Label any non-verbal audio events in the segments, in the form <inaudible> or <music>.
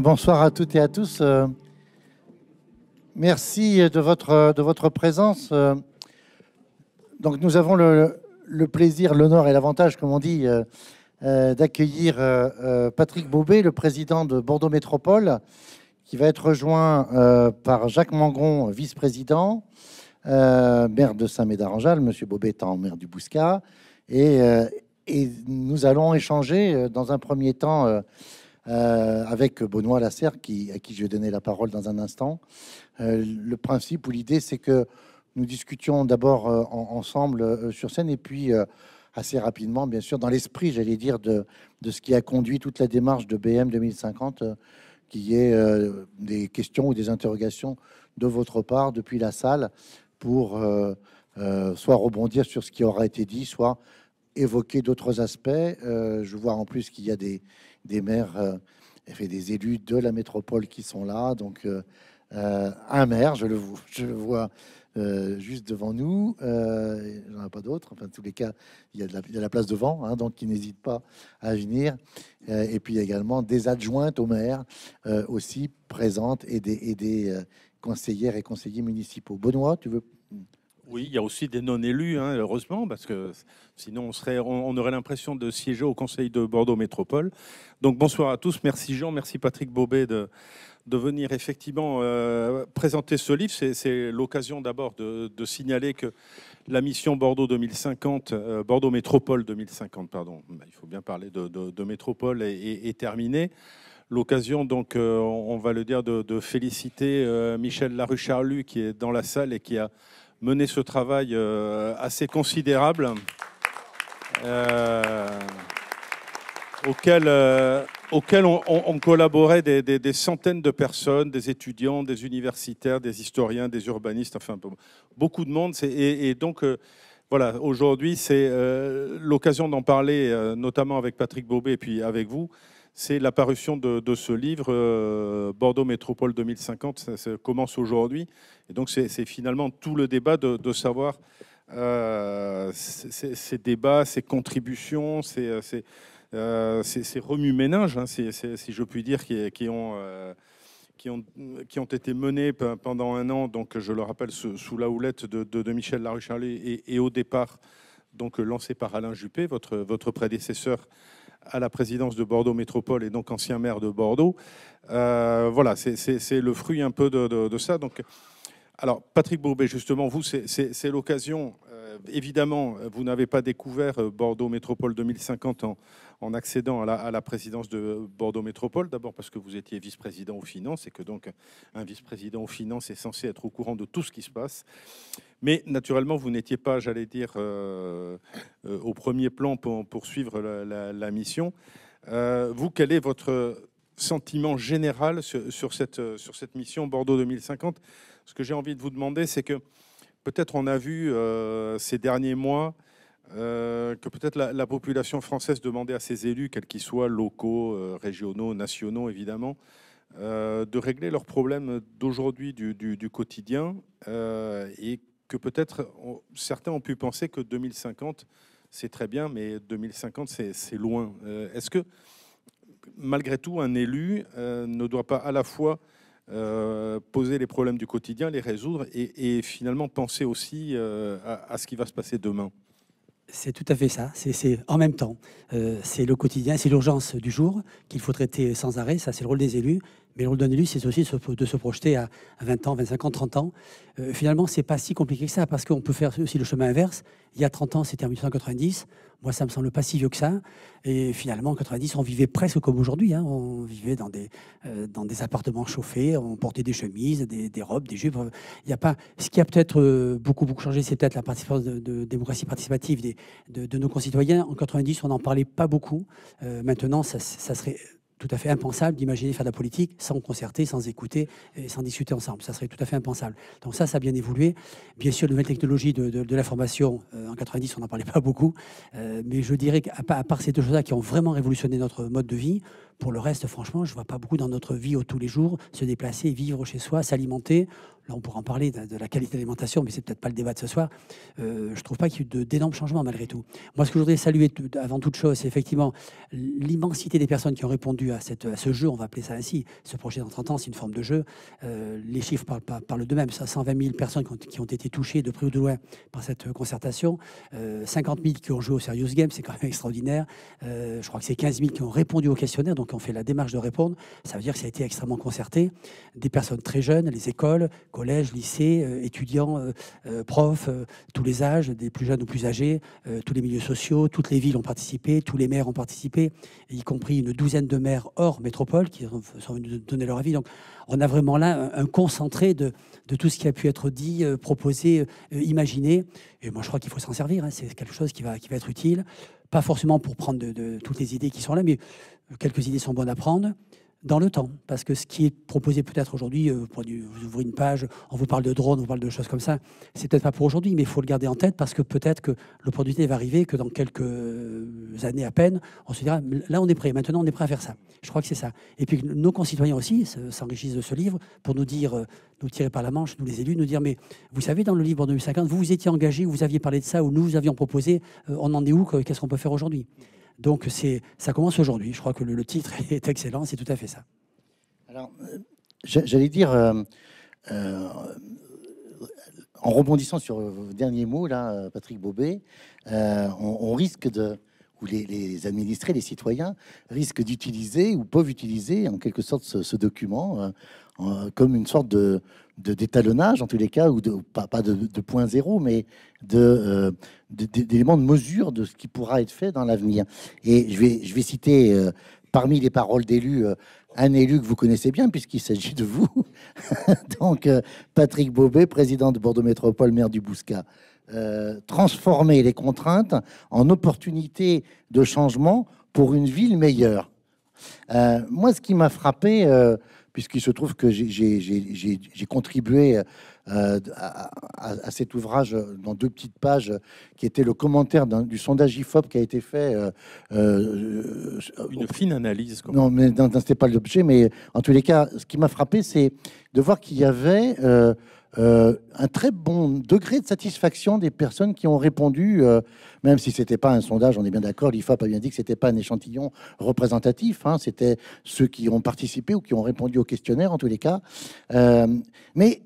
bonsoir à toutes et à tous. Euh, merci de votre, de votre présence. Euh, donc, nous avons le, plaisir, l'honneur et l'avantage, comme on dit, euh, d'accueillir Patrick Bobet, le président de Bordeaux Métropole, qui va être rejoint par Jacques Mangron, vice-président, maire de Saint-Médard-en-Jalles, Monsieur Bobet étant maire du Bouscat, et, nous allons échanger dans un premier temps euh, avec Benoît Lasserre, qui, à qui je vais donner la parole dans un instant. Euh, le principe ou l'idée, c'est que nous discutions d'abord euh, ensemble sur scène et puis assez rapidement, bien sûr, dans l'esprit, j'allais dire, de, de, ce qui a conduit toute la démarche de BM 2050, qui est des questions ou des interrogations de votre part depuis la salle pour soit rebondir sur ce qui aura été dit, soit évoquer d'autres aspects. je vois en plus qu'il y a des, des maires euh, et des élus de la métropole qui sont là. Donc, euh, euh, un maire, je le, vois juste devant nous. il n'y en a pas d'autres. Enfin, tous les cas, il y a la, place devant, hein, donc qui n'hésite pas à venir. et puis il y a également des adjointes au maire aussi présentes et des conseillères et conseillers municipaux. Benoît, tu veux oui, il y a aussi des non-élus, hein, heureusement, parce que sinon on, serait, on, aurait l'impression de siéger au Conseil de Bordeaux Métropole. Donc bonsoir à tous, merci Jean, merci Patrick Bobet de, de venir effectivement euh, présenter ce livre. C'est l'occasion d'abord de, signaler que la mission Bordeaux 2050, euh, Bordeaux Métropole 2050, pardon, bah, il faut bien parler de, métropole, est, terminée. L'occasion, donc, euh, on va le dire, de, féliciter Michel Larucharlu qui est dans la salle et qui a mener ce travail euh, assez considérable. Euh, auquel, euh, auquel on, collaborait des, centaines de personnes, des étudiants, des universitaires, des historiens, des urbanistes, enfin beaucoup de monde. Et, donc, voilà, aujourd'hui, c'est l'occasion d'en parler, notamment avec Patrick Bobet et puis avec vous c'est la parution de, ce livre, euh, Bordeaux Métropole 2050, ça, commence aujourd'hui. Et donc c'est finalement tout le débat de, savoir euh, ces, débats, ces contributions, ces, euh, ces, remue-ménages, hein, si je puis dire, qui, ont... Qui ont, qui ont, été menés pendant un an, donc je le rappelle, sous, la houlette de, Michel Laruchalais et, et, au départ donc lancé par Alain Juppé, votre, votre prédécesseur à la présidence de Bordeaux Métropole et donc ancien maire de Bordeaux. Euh, voilà, c'est le fruit un peu de, ça. Donc, alors, Patrick Bourbet, justement, vous, c'est l'occasion. Euh, euh, évidemment, euh, vous n'avez pas découvert euh, Bordeaux Métropole 2050 en, accédant à la, présidence de Bordeaux Métropole. D'abord parce que vous étiez vice-président aux finances et que donc un vice-président aux finances est censé être au courant de tout ce qui se passe. Mais naturellement, vous n'étiez pas, j'allais dire, au premier plan pour, poursuivre la, mission. vous, quel est votre sentiment général sur, cette, sur cette mission Bordeaux 2050 Ce que j'ai envie de vous demander, c'est que peut-être on a vu euh, ces derniers mois euh, que peut-être la, population française demandait à ses élus, quels qu'ils soient, locaux, euh, régionaux, nationaux évidemment, de régler leurs problèmes d'aujourd'hui, du, du, quotidien, et que peut-être certains ont pu penser que 2050, c'est très bien, mais 2050, c'est loin. Est-ce que malgré tout, un élu ne doit pas à la fois euh, poser les problèmes du quotidien, les résoudre et, finalement penser aussi euh, à, ce qui va se passer demain. C'est tout à fait ça. C'est en même temps. Euh, c'est le quotidien, c'est l'urgence du jour qu'il faut traiter sans arrêt. Ça, c'est le rôle des élus. Mais le rôle d'un élu, c'est aussi de se projeter à 20 ans, 25 ans, 30 ans. Finalement, euh, finalement, c'est pas si compliqué que ça, parce qu'on peut faire aussi le chemin inverse. Il y a 30 ans, c'était en 1990. Moi, ça me semble pas si vieux que ça. Et finalement, en 90, on vivait presque comme aujourd'hui. Hein. On vivait dans des, euh, dans des appartements chauffés, on portait des chemises, des, robes, des jupes. Il y a pas... Ce qui a peut-être euh, beaucoup, beaucoup changé, c'est peut-être la participation de, démocratie participative des, de, nos concitoyens. En 90, on n'en parlait pas beaucoup. maintenant, ça, ça serait tout à fait impensable d'imaginer faire de la politique sans concerter, sans écouter et sans discuter ensemble. Ça serait tout à fait impensable. Donc ça, ça a bien évolué. Bien sûr, les nouvelles technologies de, de, l'information, euh, en 90, on n'en parlait pas beaucoup, euh, mais je dirais qu'à part ces deux choses-là qui ont vraiment révolutionné notre mode de vie, pour le reste, franchement, je ne vois pas beaucoup dans notre vie au tous les jours se déplacer, vivre chez soi, s'alimenter. Là, on pourra en parler de, la qualité d'alimentation, mais ce n'est peut-être pas le débat de ce soir. Euh, je ne trouve pas qu'il y ait eu d'énormes changements malgré tout. Moi, ce que je voudrais saluer avant toute chose, c'est effectivement l'immensité des personnes qui ont répondu à, ce jeu, on va appeler ça ainsi. Ce projet dans 30 ans, c'est une forme de jeu. Euh, les chiffres parlent, de d'eux-mêmes. 120 000 personnes qui ont, été touchées de près ou de loin par cette euh, concertation. 50 000 qui ont joué au Serious Game, c'est quand même <laughs> extraordinaire. je crois que c'est 15 000 qui ont répondu au questionnaire ont fait la démarche de répondre, ça veut dire que ça a été extrêmement concerté. Des personnes très jeunes, les écoles, collèges, lycées, euh, étudiants, euh, euh, profs, tous les âges, des plus jeunes ou plus âgés, tous les milieux sociaux, toutes les villes ont participé, tous les maires ont participé, y compris une douzaine de maires hors métropole qui sont venus donner leur avis. Donc on a vraiment là un, concentré de, tout ce qui a pu être dit, proposé, imaginé. Et moi je crois qu'il faut s'en servir, hein. c'est quelque chose qui va, qui va être utile pas forcément pour prendre de, toutes les idées qui sont là, mais quelques idées sont bonnes à prendre dans le temps. Parce que ce qui est proposé peut-être aujourd'hui, euh, vous ouvrez une page, on vous parle de drones, on vous parle de choses comme ça, c'est peut-être pas pour aujourd'hui, mais il faut le garder en tête parce que peut-être que le l'opportunité va arriver, que dans quelques euh, années à peine, on se dira, là on est prêt, maintenant on est prêt à faire ça. Je crois que c'est ça. Et puis nos concitoyens aussi s'enrichissent de ce livre pour nous dire, euh, nous tirer par la manche, nous les élus, nous dire, mais vous savez, dans le livre en 2050, vous vous étiez engagé, vous aviez parlé de ça, ou nous vous avions proposé, on en est où, qu'est-ce qu'on peut faire aujourd'hui donc ça commence aujourd'hui. Je crois que le, titre <laughs> est excellent, c'est tout à fait ça. Alors, euh, j'allais dire, euh, euh, en rebondissant sur vos derniers mots, là, Patrick Bobet, on, risque de, ou les, administrés, les citoyens risquent d'utiliser ou peuvent utiliser en quelque sorte ce, ce document euh, comme une sorte de d'étalonnage en tous les cas, ou de, pas, de, point zéro, mais de, euh, d'éléments de, mesure de ce qui pourra être fait dans l'avenir. Et je vais, je vais citer euh, parmi les paroles d'élus un élu que vous connaissez bien, puisqu'il s'agit de vous, <laughs> donc Patrick Bobet, président de Bordeaux Métropole, maire du Bouscat. transformer les contraintes en opportunités de changement pour une ville meilleure. moi, ce qui m'a frappé puisqu'il se trouve que j'ai contribué euh, à, cet ouvrage dans deux petites pages, qui était le commentaire du sondage IFOP qui a été fait. Euh, euh, Une fine analyse. Non, mais ce n'était pas l'objet, mais en tous les cas, ce qui m'a frappé, c'est de voir qu'il y avait... Euh, un très bon degré de satisfaction des personnes qui ont répondu, euh, même si ce n'était pas un sondage, on est bien d'accord, l'IFOP a bien dit que ce n'était pas un échantillon représentatif, hein, c'était ceux qui ont participé ou qui ont répondu au questionnaire en tous les cas. Euh, mais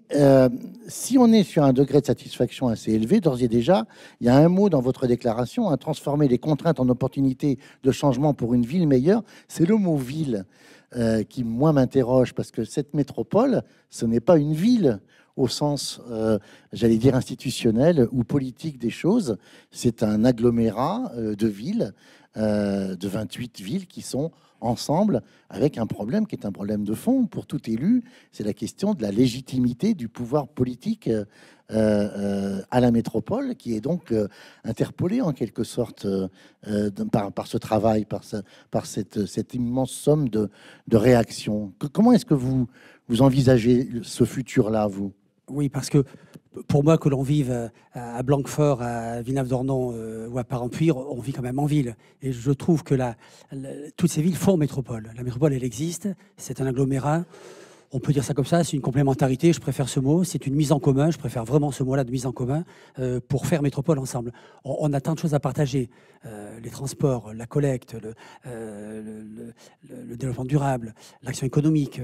si on est sur un degré de satisfaction assez élevé, d'ores et déjà, il y a un mot dans votre déclaration, à hein, transformer les contraintes en opportunités de changement pour une ville meilleure, c'est le mot ville. qui, moi, m'interroge, parce que cette métropole, ce n'est pas une ville au sens, euh, j'allais dire, institutionnel ou politique des choses. C'est un agglomérat euh, de villes, euh, de 28 villes qui sont ensemble avec un problème qui est un problème de fond pour tout élu, c'est la question de la légitimité du pouvoir politique à la métropole, qui est donc euh, en quelque sorte par, par, ce travail, par, par cette, cette, immense somme de, de réactions. comment est-ce que vous, vous envisagez ce futur-là, vous oui, parce que pour moi, que l'on vive euh, à Blanquefort, à Villeneuve-d'Ornon euh, ou à Parampuire, on vit quand même en ville. Et je trouve que toutes ces villes font métropole. La métropole, elle existe, c'est un agglomérat on peut dire ça comme ça, c'est une complémentarité, je préfère ce mot, c'est une mise en commun, je préfère vraiment ce mot-là de mise en commun, euh, pour faire métropole ensemble. On, a tant de choses à partager, euh, les transports, la collecte, le, euh, développement durable, l'action économique,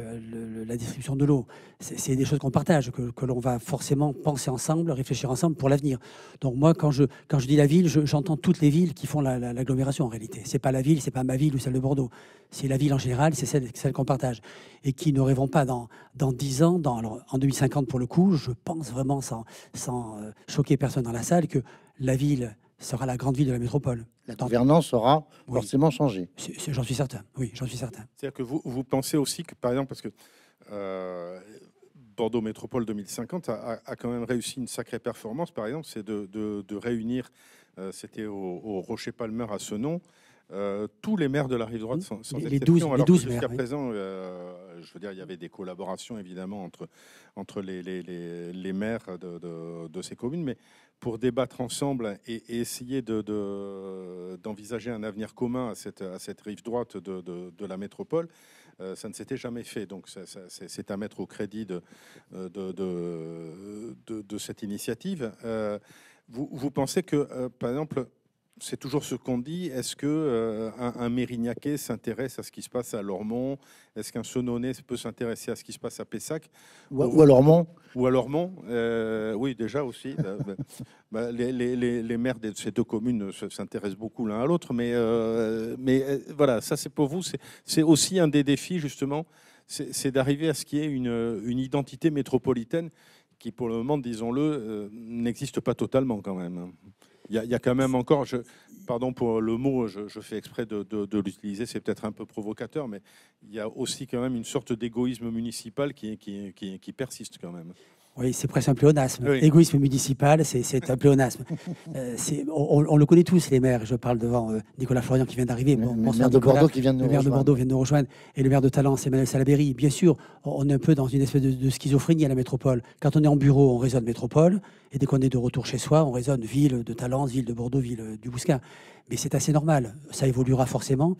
la distribution de l'eau. C'est des choses qu'on partage, que, l'on va forcément penser ensemble, réfléchir ensemble pour l'avenir. Donc moi, quand je, quand je dis la ville, j'entends toutes les villes qui font l'agglomération en réalité. C'est pas la ville, c'est pas ma ville ou celle de Bordeaux. C'est la ville en général, c'est celle, qu'on partage et qui ne rêvons pas dans, 10 ans, en 2050 pour le coup, je pense vraiment, sans, euh, choquer personne dans la salle, que la ville sera la grande ville de la métropole. La gouvernance aura forcément changé. J'en suis certain. Oui, j'en suis certain. C'est-à-dire que vous, vous pensez aussi que, par exemple, parce que euh, Bordeaux Métropole 2050 a, quand même réussi une sacrée performance, par exemple, c'est de, réunir, euh, c'était au, au, Rocher Palmer à ce nom, euh, tous les maires de la rive droite, sont sans les, les 12, jusqu'à présent, euh, je veux dire, il y avait des collaborations évidemment entre, entre les, les, les maires de, de, ces communes, mais pour débattre ensemble et, essayer d'envisager un avenir commun à cette, à cette rive droite de, la métropole, euh, ça ne s'était jamais fait. Donc c'est à mettre au crédit de, de, cette initiative. Vous, vous, pensez que, par exemple, c'est toujours ce qu'on dit. Est-ce que euh, un, Mérignacais s'intéresse à ce qui se passe à Lormont Est-ce qu'un Sononnais peut s'intéresser à ce qui se passe à Pessac ou, à Lormont Ou à Lormont euh, Oui, déjà aussi. <laughs> Bah, bah, bah, les, maires de ces deux communes s'intéressent beaucoup l'un à l'autre, mais, euh, voilà, ça c'est pour vous. C'est aussi un des défis justement, c'est d'arriver à ce qui est une identité métropolitaine qui, pour le moment, disons-le, n'existe pas totalement quand même il y, a quand même encore, pardon pour le mot, je, fais exprès de, l'utiliser, c'est peut-être un peu provocateur, mais il y a aussi quand même une sorte d'égoïsme municipal qui persiste quand même. Oui, c'est presque un pléonasme. Égoïsme municipal, c'est un pléonasme. <laughs> Euh, on, le connaît tous, les maires. Je parle devant euh, Nicolas Florian qui vient d'arriver. le, maire de Bordeaux qui vient de nous rejoindre. vient de rejoindre. Et le maire de Talence, Emmanuel Salaberry. Bien sûr, on est un peu dans une espèce de, schizophrénie à la métropole. Quand on est en bureau, on raisonne métropole. Et dès qu'on est de retour chez soi, on raisonne ville de Talence, ville de Bordeaux, ville euh, du Bousquin. Mais c'est assez normal. Ça évoluera forcément.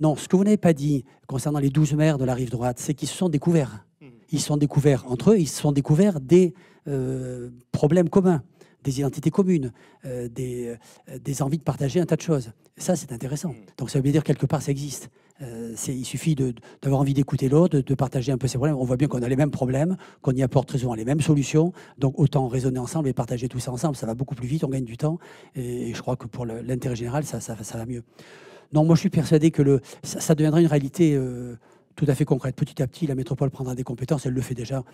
Non, ce que vous n'avez pas dit concernant les 12 maires de la rive droite, c'est qu'ils se sont découverts ils sont découverts entre eux, ils se sont découverts des euh, problèmes communs, des identités communes, euh, des, euh, des, envies de partager un tas de choses. Ça, c'est intéressant. Donc ça veut dire quelque part, ça existe. il suffit d'avoir envie d'écouter l'autre, de, partager un peu ses problèmes. On voit bien qu'on a les mêmes problèmes, qu'on y apporte très souvent les mêmes solutions. Donc autant raisonner ensemble et partager tout ça ensemble. Ça va beaucoup plus vite, on gagne du temps. Et, je crois que pour l'intérêt général, ça, ça, ça, va mieux. Non, moi je suis persuadé que le, ça, ça deviendra une réalité tout à fait concrète. Petit à petit, la métropole prendra des compétences, elle le fait déjà.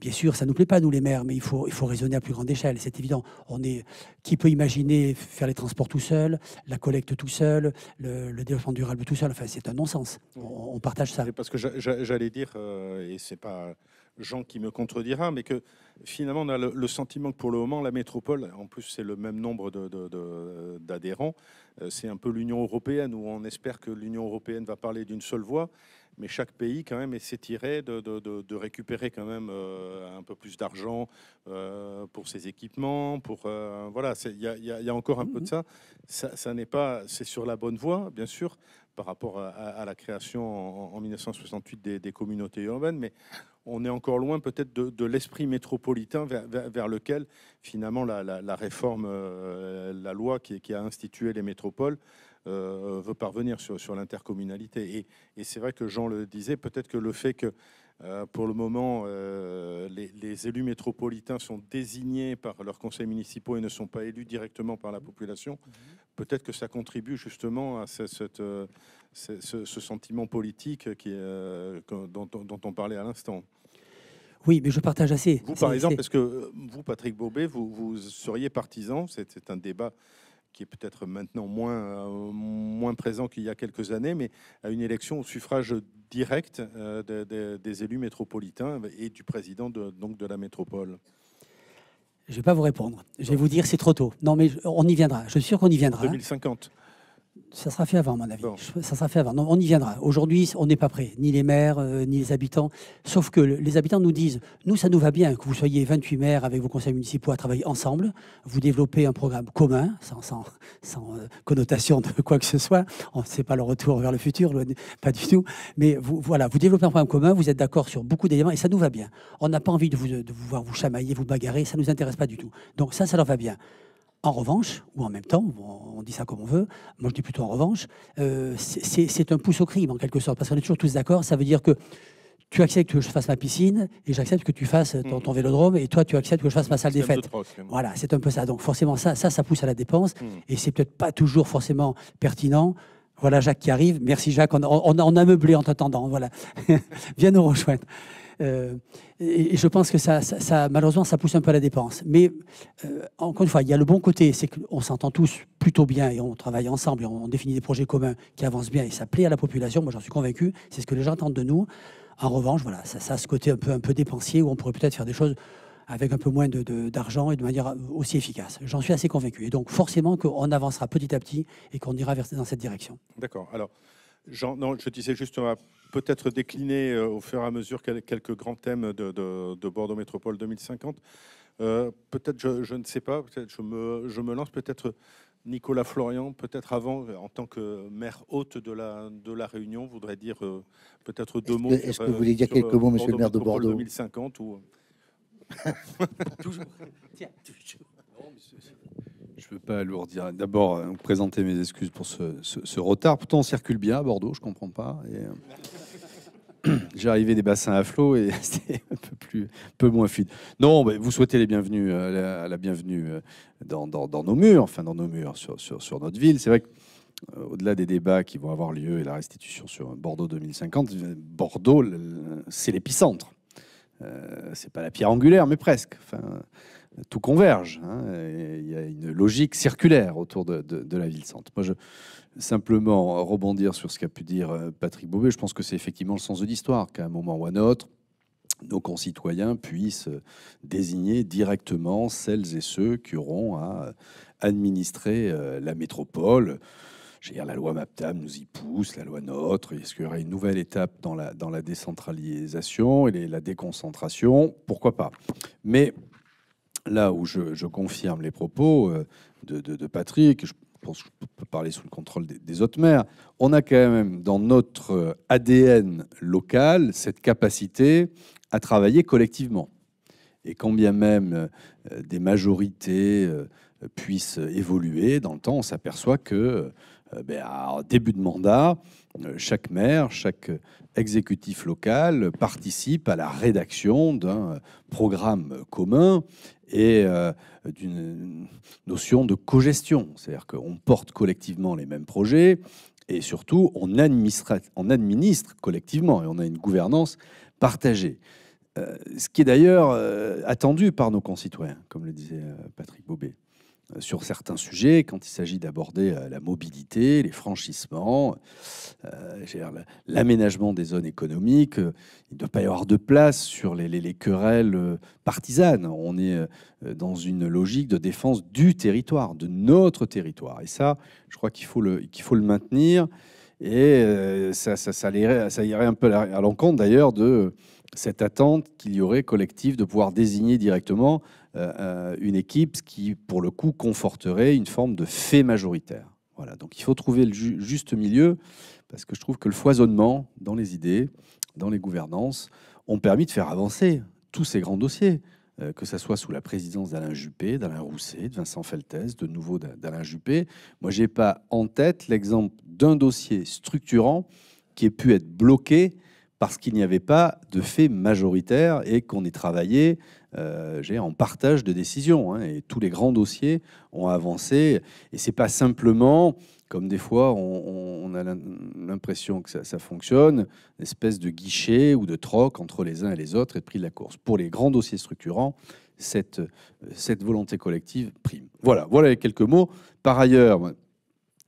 Bien sûr, ça ne nous plaît pas, nous les maires, mais il faut, il faut raisonner à plus grande échelle, c'est évident. On est, qui peut imaginer faire les transports tout seul, la collecte tout seul, le, développement durable tout seul Enfin, c'est un non-sens. On, partage ça. Parce que j'allais dire, et euh, et c'est pas Jean qui me contredira, mais que finalement, on a le, sentiment que pour le moment, la métropole, en plus, c'est le même nombre d'adhérents, de, de, euh, c'est un peu l'Union européenne, où on espère que l'Union européenne va parler d'une seule voix mais chaque pays quand même essaie de, de, récupérer quand même euh, un peu plus d'argent euh, pour ses équipements, pour euh, voilà, il y, a encore un peu de mhm. ça. Ça, n'est pas, c'est sur la bonne voie, bien sûr, par rapport à, la création en, 1968 des, communautés urbaines, mais on est encore loin peut-être de, l'esprit métropolitain vers, lequel finalement la, réforme, la loi qui, a institué les métropoles euh, veut parvenir sur, l'intercommunalité. Et, c'est vrai que Jean le disait, peut-être que le fait que euh, pour le moment, euh, les, élus métropolitains sont désignés par leurs conseils municipaux et ne sont pas élus directement par la population. Mhm. Peut-être que ça contribue justement à cette, ce, sentiment politique qui, dont, dont, on parlait à l'instant. Oui, mais je partage assez. Vous, par exemple, parce que vous, Patrick Bobet, vous, vous seriez partisan, c'est un débat qui est peut-être maintenant moins, euh, moins présent qu'il y a quelques années, mais à une élection au suffrage direct euh, des, élus métropolitains et du président de, donc de la métropole. Je ne vais pas vous répondre. Je vais vous dire c'est trop tôt. Non, mais on y viendra. Je suis sûr qu'on y viendra. 2050. Ça sera fait avant, à mon avis. Ça sera fait avant. on y viendra. Aujourd'hui, on n'est pas prêt, ni les maires, euh, ni les habitants. Sauf que les habitants nous disent nous, ça nous va bien que vous soyez 28 maires avec vos conseils municipaux à travailler ensemble, vous développez un programme commun, sans, sans, euh, connotation de quoi que ce soit. Ce n'est pas le retour vers le futur, pas du tout. Mais vous, voilà, vous développez un programme commun, vous êtes d'accord sur beaucoup d'éléments et ça nous va bien. On n'a pas envie de vous, de vous voir vous chamailler, vous bagarrer, ça ne nous intéresse pas du tout. Donc ça, ça leur va bien. En revanche, ou en même temps, on dit ça comme on veut, moi je dis plutôt en revanche, euh, c'est un pouce au crime en quelque sorte, parce qu'on est toujours tous d'accord, ça veut dire que tu acceptes que je fasse ma piscine et j'accepte que tu fasses ton, mhm. vélodrome et toi tu acceptes que je fasse ma salle des fêtes. voilà, c'est un peu ça. Donc forcément ça, ça, pousse à la dépense mhm. et c'est peut-être pas toujours forcément pertinent. Voilà Jacques qui arrive. Merci Jacques, on, a meublé en t'attendant. Voilà, <laughs> viens nous rejoindre. Euh, et, je pense que ça, malheureusement, ça pousse un peu à la dépense. Mais euh, encore une fois, il y a le bon côté, c'est qu'on s'entend tous plutôt bien et on travaille ensemble et on, définit des projets communs qui avancent bien et ça plaît à la population. Moi, j'en suis convaincu. C'est ce que les gens attendent de nous. En revanche, voilà, ça, a ce côté un peu, un peu dépensier où on pourrait peut-être faire des choses avec un peu moins d'argent et de manière aussi efficace. J'en suis assez convaincu. Et donc forcément qu'on avancera petit à petit et qu'on ira dans cette direction. D'accord. Alors non, je disais juste, peut-être décliner euh, au fur et à mesure quelques grands thèmes de, Bordeaux Métropole 2050. Euh, peut-être, je, ne sais pas, peut-être je me, je me lance, peut-être Nicolas Florian, peut-être avant, en tant que maire hôte de la, de la Réunion, voudrait dire euh, peut-être deux mots. est-ce que vous voulez dire quelques mots, monsieur le maire de Bordeaux 2050 ou... <laughs> <laughs> toujours. Tiens, je ne veux pas alourdir. D'abord, euh, vous présenter mes excuses pour ce, retard. Pourtant, on circule bien à Bordeaux, je ne comprends pas. Euh, <clears throat> j'ai arrivé des bassins à flot et <laughs> c'était un peu, plus, peu moins fluide. Non, bah, vous souhaitez les bienvenus, euh, la, bienvenue dans, nos murs, enfin dans nos murs, sur, notre ville. C'est vrai quau delà des débats qui vont avoir lieu et la restitution sur Bordeaux 2050, Bordeaux, c'est l'épicentre. Euh, c'est pas la pierre angulaire, mais presque. Enfin, tout converge. Hein, il y a une logique circulaire autour de, la ville-centre. Moi, je simplement rebondir sur ce qu'a pu dire euh, Patrick Bobet. Je pense que c'est effectivement le sens de l'histoire qu'à un moment ou à un autre, nos concitoyens puissent euh, désigner directement celles et ceux qui auront à euh, administrer la métropole. dire, la loi MAPTAM nous y pousse, la loi NOTRe. Est-ce qu'il y aurait une nouvelle étape dans la, dans la décentralisation et la déconcentration Pourquoi pas Mais là où je, confirme les propos euh, de, Patrick, je pense que je peux parler sous le contrôle des, des, autres maires, on a quand même dans notre euh, ADN local cette capacité à travailler collectivement. Et quand bien même euh, des majorités puissent évoluer dans le temps, on s'aperçoit que euh, ben, début de mandat, euh, chaque maire, chaque exécutif local participe à la rédaction d'un programme commun et euh, d'une notion de cogestion. C'est-à-dire qu'on porte collectivement les mêmes projets et surtout on, administre, administre collectivement et on a une gouvernance partagée. ce qui est d'ailleurs attendu par nos concitoyens, comme le disait Patrick Bobet. Euh, sur certains sujets, quand il s'agit d'aborder euh, la mobilité, les franchissements, euh, l'aménagement des zones économiques, il ne doit pas y avoir de place sur les, querelles partisanes. On est dans une logique de défense du territoire, de notre territoire. Et ça, je crois qu'il faut, faut le maintenir. Et ça, ça, ça, irait, ça, irait, un peu à l'encontre d'ailleurs de cette attente qu'il y aurait collective de pouvoir désigner directement euh, euh, une équipe qui, pour le coup, conforterait une forme de fait majoritaire. Voilà, donc il faut trouver le juste milieu, parce que je trouve que le foisonnement dans les idées, dans les gouvernances, ont permis de faire avancer tous ces grands dossiers, euh, que ce soit sous la présidence d'Alain Juppé, d'Alain Rousset, de Vincent Feltès, de nouveau d'Alain Juppé. Moi, je n'ai pas en tête l'exemple d'un dossier structurant qui ait pu être bloqué parce qu'il n'y avait pas de fait majoritaire et qu'on est travaillé euh, en partage de décision. Hein, et tous les grands dossiers ont avancé. Et c'est pas simplement, comme des fois on, a l'impression que ça, fonctionne, une espèce de guichet ou de troc entre les uns et les autres et de prix de la course. Pour les grands dossiers structurants, cette, euh, cette volonté collective prime. Voilà, voilà quelques mots. Par ailleurs,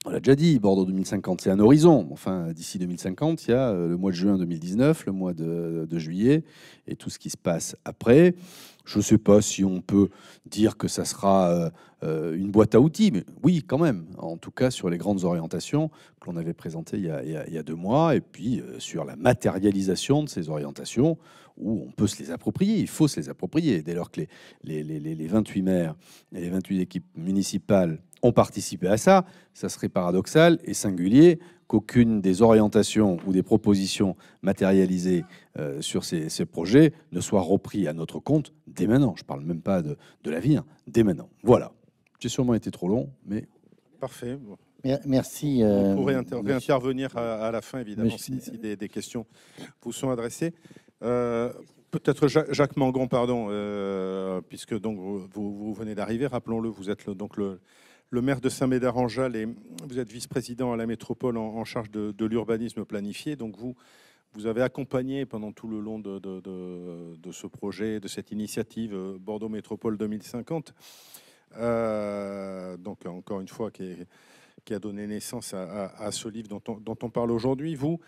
on l'a déjà dit, Bordeaux 2050, c'est un horizon. Enfin, d'ici 2050, il y a euh, le mois de juin 2019, le mois de, juillet et tout ce qui se passe après. Je ne sais pas si on peut dire que ça sera euh, euh, une boîte à outils, mais oui, quand même. En tout cas, sur les grandes orientations que l'on avait présentées il y, a, deux mois, et puis sur la matérialisation de ces orientations, où on peut se les approprier, il faut se les approprier. Dès lors que les, les 28 maires et les 28 équipes municipales ont participé à ça, ça serait paradoxal et singulier qu'aucune des orientations ou des propositions matérialisées euh, sur ces, projets ne soit repris à notre compte dès maintenant. Je ne parle même pas de, de l'avenir, hein, dès maintenant. Voilà. J'ai sûrement été trop long, mais... Parfait. Merci. Euh, On pourrait intervenir à, la fin, évidemment, si, des, questions vous sont adressées. Euh, peut-être Jacques Mangon, pardon, euh, puisque donc vous, venez d'arriver, rappelons-le, vous êtes donc le, le maire de Saint-Médard-en-Jalles et vous êtes vice-président à la métropole en, charge de, l'urbanisme planifié. Donc vous, vous avez accompagné pendant tout le long de, ce projet, de cette initiative euh, Bordeaux Métropole 2050. Euh, donc encore une fois, qui, a donné naissance à, ce livre dont on, parle aujourd'hui. Vous,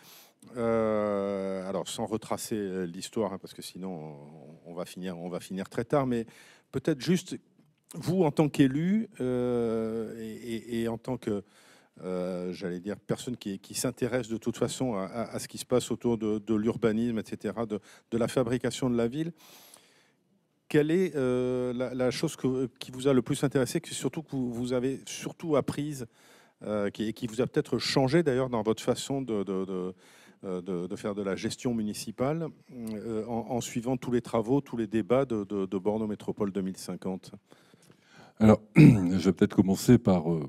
euh, alors sans retracer l'histoire, hein, parce que sinon on va finir très tard, mais peut-être juste vous, en tant qu'élu euh, et, en tant que, euh, j'allais dire, personne qui, s'intéresse de toute façon à, ce qui se passe autour de, l'urbanisme, etc., de, la fabrication de la ville, quelle est euh, la, chose qui vous a le plus intéressé, que surtout que vous, avez surtout apprise, qui, et qui vous a peut-être changé d'ailleurs dans votre façon de, faire de la gestion municipale en, suivant tous les travaux, tous les débats de, de, de Bordeaux Métropole 2050 alors, <clears throat> je vais peut-être commencer par euh,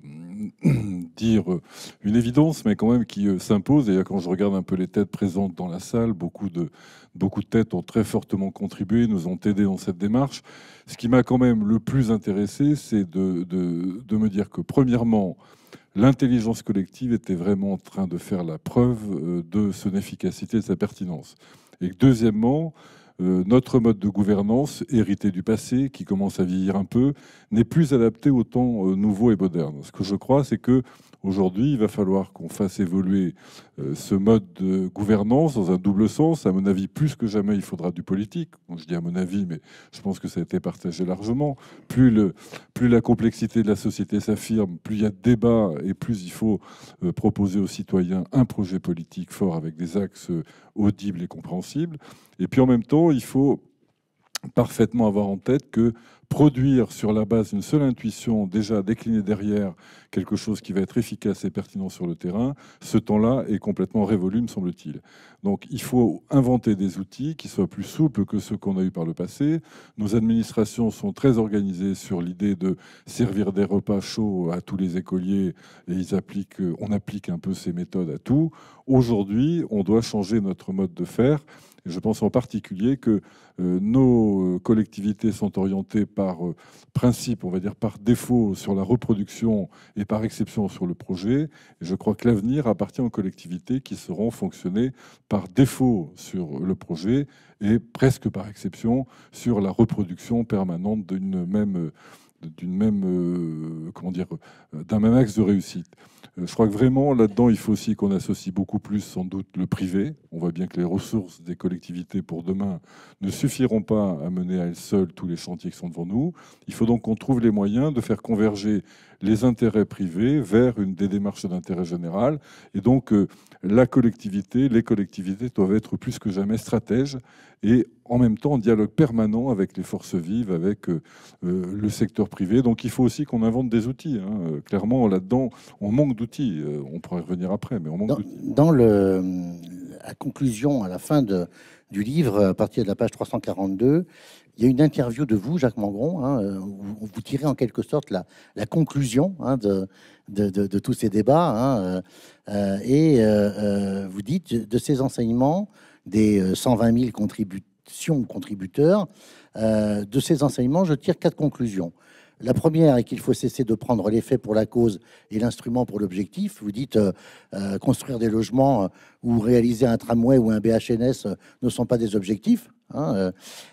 <clears throat> dire euh, une évidence, mais quand même qui euh, s'impose. D'ailleurs, quand je regarde un peu les têtes présentes dans la salle, beaucoup de, beaucoup de têtes ont très fortement contribué, nous ont aidés dans cette démarche. Ce qui m'a quand même le plus intéressé, c'est de, de, me dire que, premièrement, l'intelligence collective était vraiment en train de faire la preuve de son efficacité, et de sa pertinence. Et deuxièmement, euh, notre mode de gouvernance, hérité du passé, qui commence à vieillir un peu, n'est plus adapté au temps euh, nouveau et moderne. Ce que je crois, c'est que Aujourd'hui, il va falloir qu'on fasse évoluer euh, ce mode de gouvernance dans un double sens. À mon avis, plus que jamais, il faudra du politique. je dis à mon avis, mais je pense que ça a été partagé largement. Plus, plus la complexité de la société s'affirme, plus il y a de débats et plus il faut euh, proposer aux citoyens un projet politique fort avec des axes euh, audibles et compréhensibles. Et puis en même temps, il faut parfaitement avoir en tête que produire sur la base d'une seule intuition, déjà déclinée derrière quelque chose qui va être efficace et pertinent sur le terrain, ce temps-là est complètement révolu, me semble-t-il. Donc il faut inventer des outils qui soient plus souples que ceux qu'on a eu par le passé. Nos administrations sont très organisées sur l'idée de servir des repas chauds à tous les écoliers et ils appliquent, euh, on applique un peu ces méthodes à tout. Aujourd'hui, on doit changer notre mode de faire. Je pense en particulier que euh, nos collectivités sont orientées par euh, principe, on va dire par défaut sur la reproduction et par exception sur le projet. Et je crois que l'avenir appartient aux collectivités qui seront fonctionnées par défaut sur le projet et presque par exception sur la reproduction permanente d'une même d'une même euh, comment dire euh, d'un même axe de réussite. Euh, je crois que vraiment là-dedans, il faut aussi qu'on associe beaucoup plus sans doute le privé. On voit bien que les ressources des collectivités pour demain ne suffiront pas à mener à elles seules tous les chantiers qui sont devant nous. Il faut donc qu'on trouve les moyens de faire converger les intérêts privés vers une, des démarches d'intérêt général. Et donc, euh, la collectivité, les collectivités doivent être plus que jamais stratèges et en même temps en dialogue permanent avec les forces vives, avec euh, euh, le secteur privé. Donc, il faut aussi qu'on invente des outils. Hein. Clairement, là-dedans, on manque d'outils. On pourra revenir après, mais on manque d'outils. Dans le, la conclusion, à la fin de du livre, euh, à partir de la page 342, il y a une interview de vous, Jacques Mangron, hein, euh, où vous tirez en quelque sorte la, conclusion hein, de, tous ces débats. Hein, euh, et vous dites, de ces enseignements, des 120 000 contributions contributeurs, de ces enseignements, je tire quatre conclusions. La première est qu'il faut cesser de prendre l'effet pour la cause et l'instrument pour l'objectif. Vous dites euh, euh, construire des logements euh, ou réaliser un tramway ou un BHNS ne sont pas des objectifs. Hein,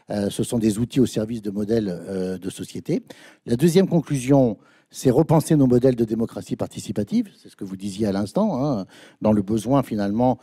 ce sont des outils au service de modèles de société. La deuxième conclusion, c'est repenser nos modèles de démocratie participative, c'est ce que vous disiez à l'instant, hein, dans le besoin finalement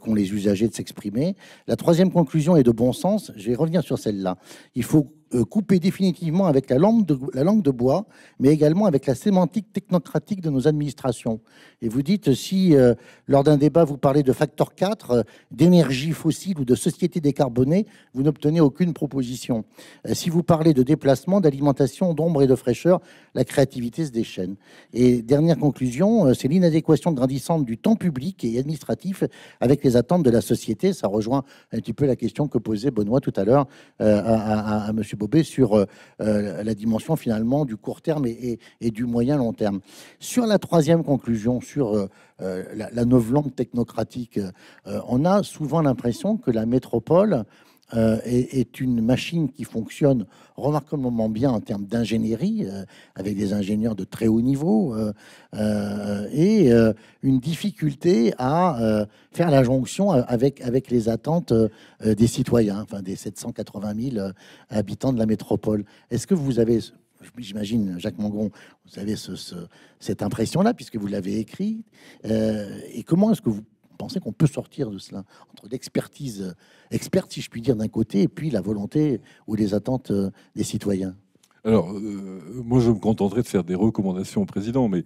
qu'ont les usagers de s'exprimer. La troisième conclusion est de bon sens, je vais revenir sur celle-là. Il faut euh, couper définitivement avec la langue, de, la langue de bois, mais également avec la sémantique technocratique de nos administrations. Et vous dites, si euh, lors d'un débat vous parlez de facteur 4, euh, d'énergie fossile ou de société décarbonée, vous n'obtenez aucune proposition. si vous parlez de déplacement, d'alimentation, d'ombre et de fraîcheur, la créativité se déchaîne. Et dernière conclusion, c'est l'inadéquation grandissante du temps public et administratif avec les attentes de la société. Ça rejoint un petit peu la question que posait Benoît tout à l'heure à, à, à, sur euh, euh, la dimension finalement du court terme et, du moyen long terme. Sur la troisième conclusion, sur euh, la, la technocratique, on a souvent l'impression que la métropole euh, est, une machine qui fonctionne remarquablement bien en termes d'ingénierie, euh, avec des ingénieurs de très haut niveau, euh, et une difficulté à faire la jonction avec, avec les attentes des citoyens, enfin des 780 000 habitants de la métropole. Est-ce que vous avez j'imagine, Jacques Mangon, vous avez ce, cette impression-là, puisque vous l'avez écrit. et comment est-ce que vous penser qu'on peut sortir de cela, entre l'expertise euh, experte, si je puis dire, d'un côté, et puis la volonté ou les attentes euh, des citoyens alors, euh, moi, je me contenterai de faire des recommandations au président, mais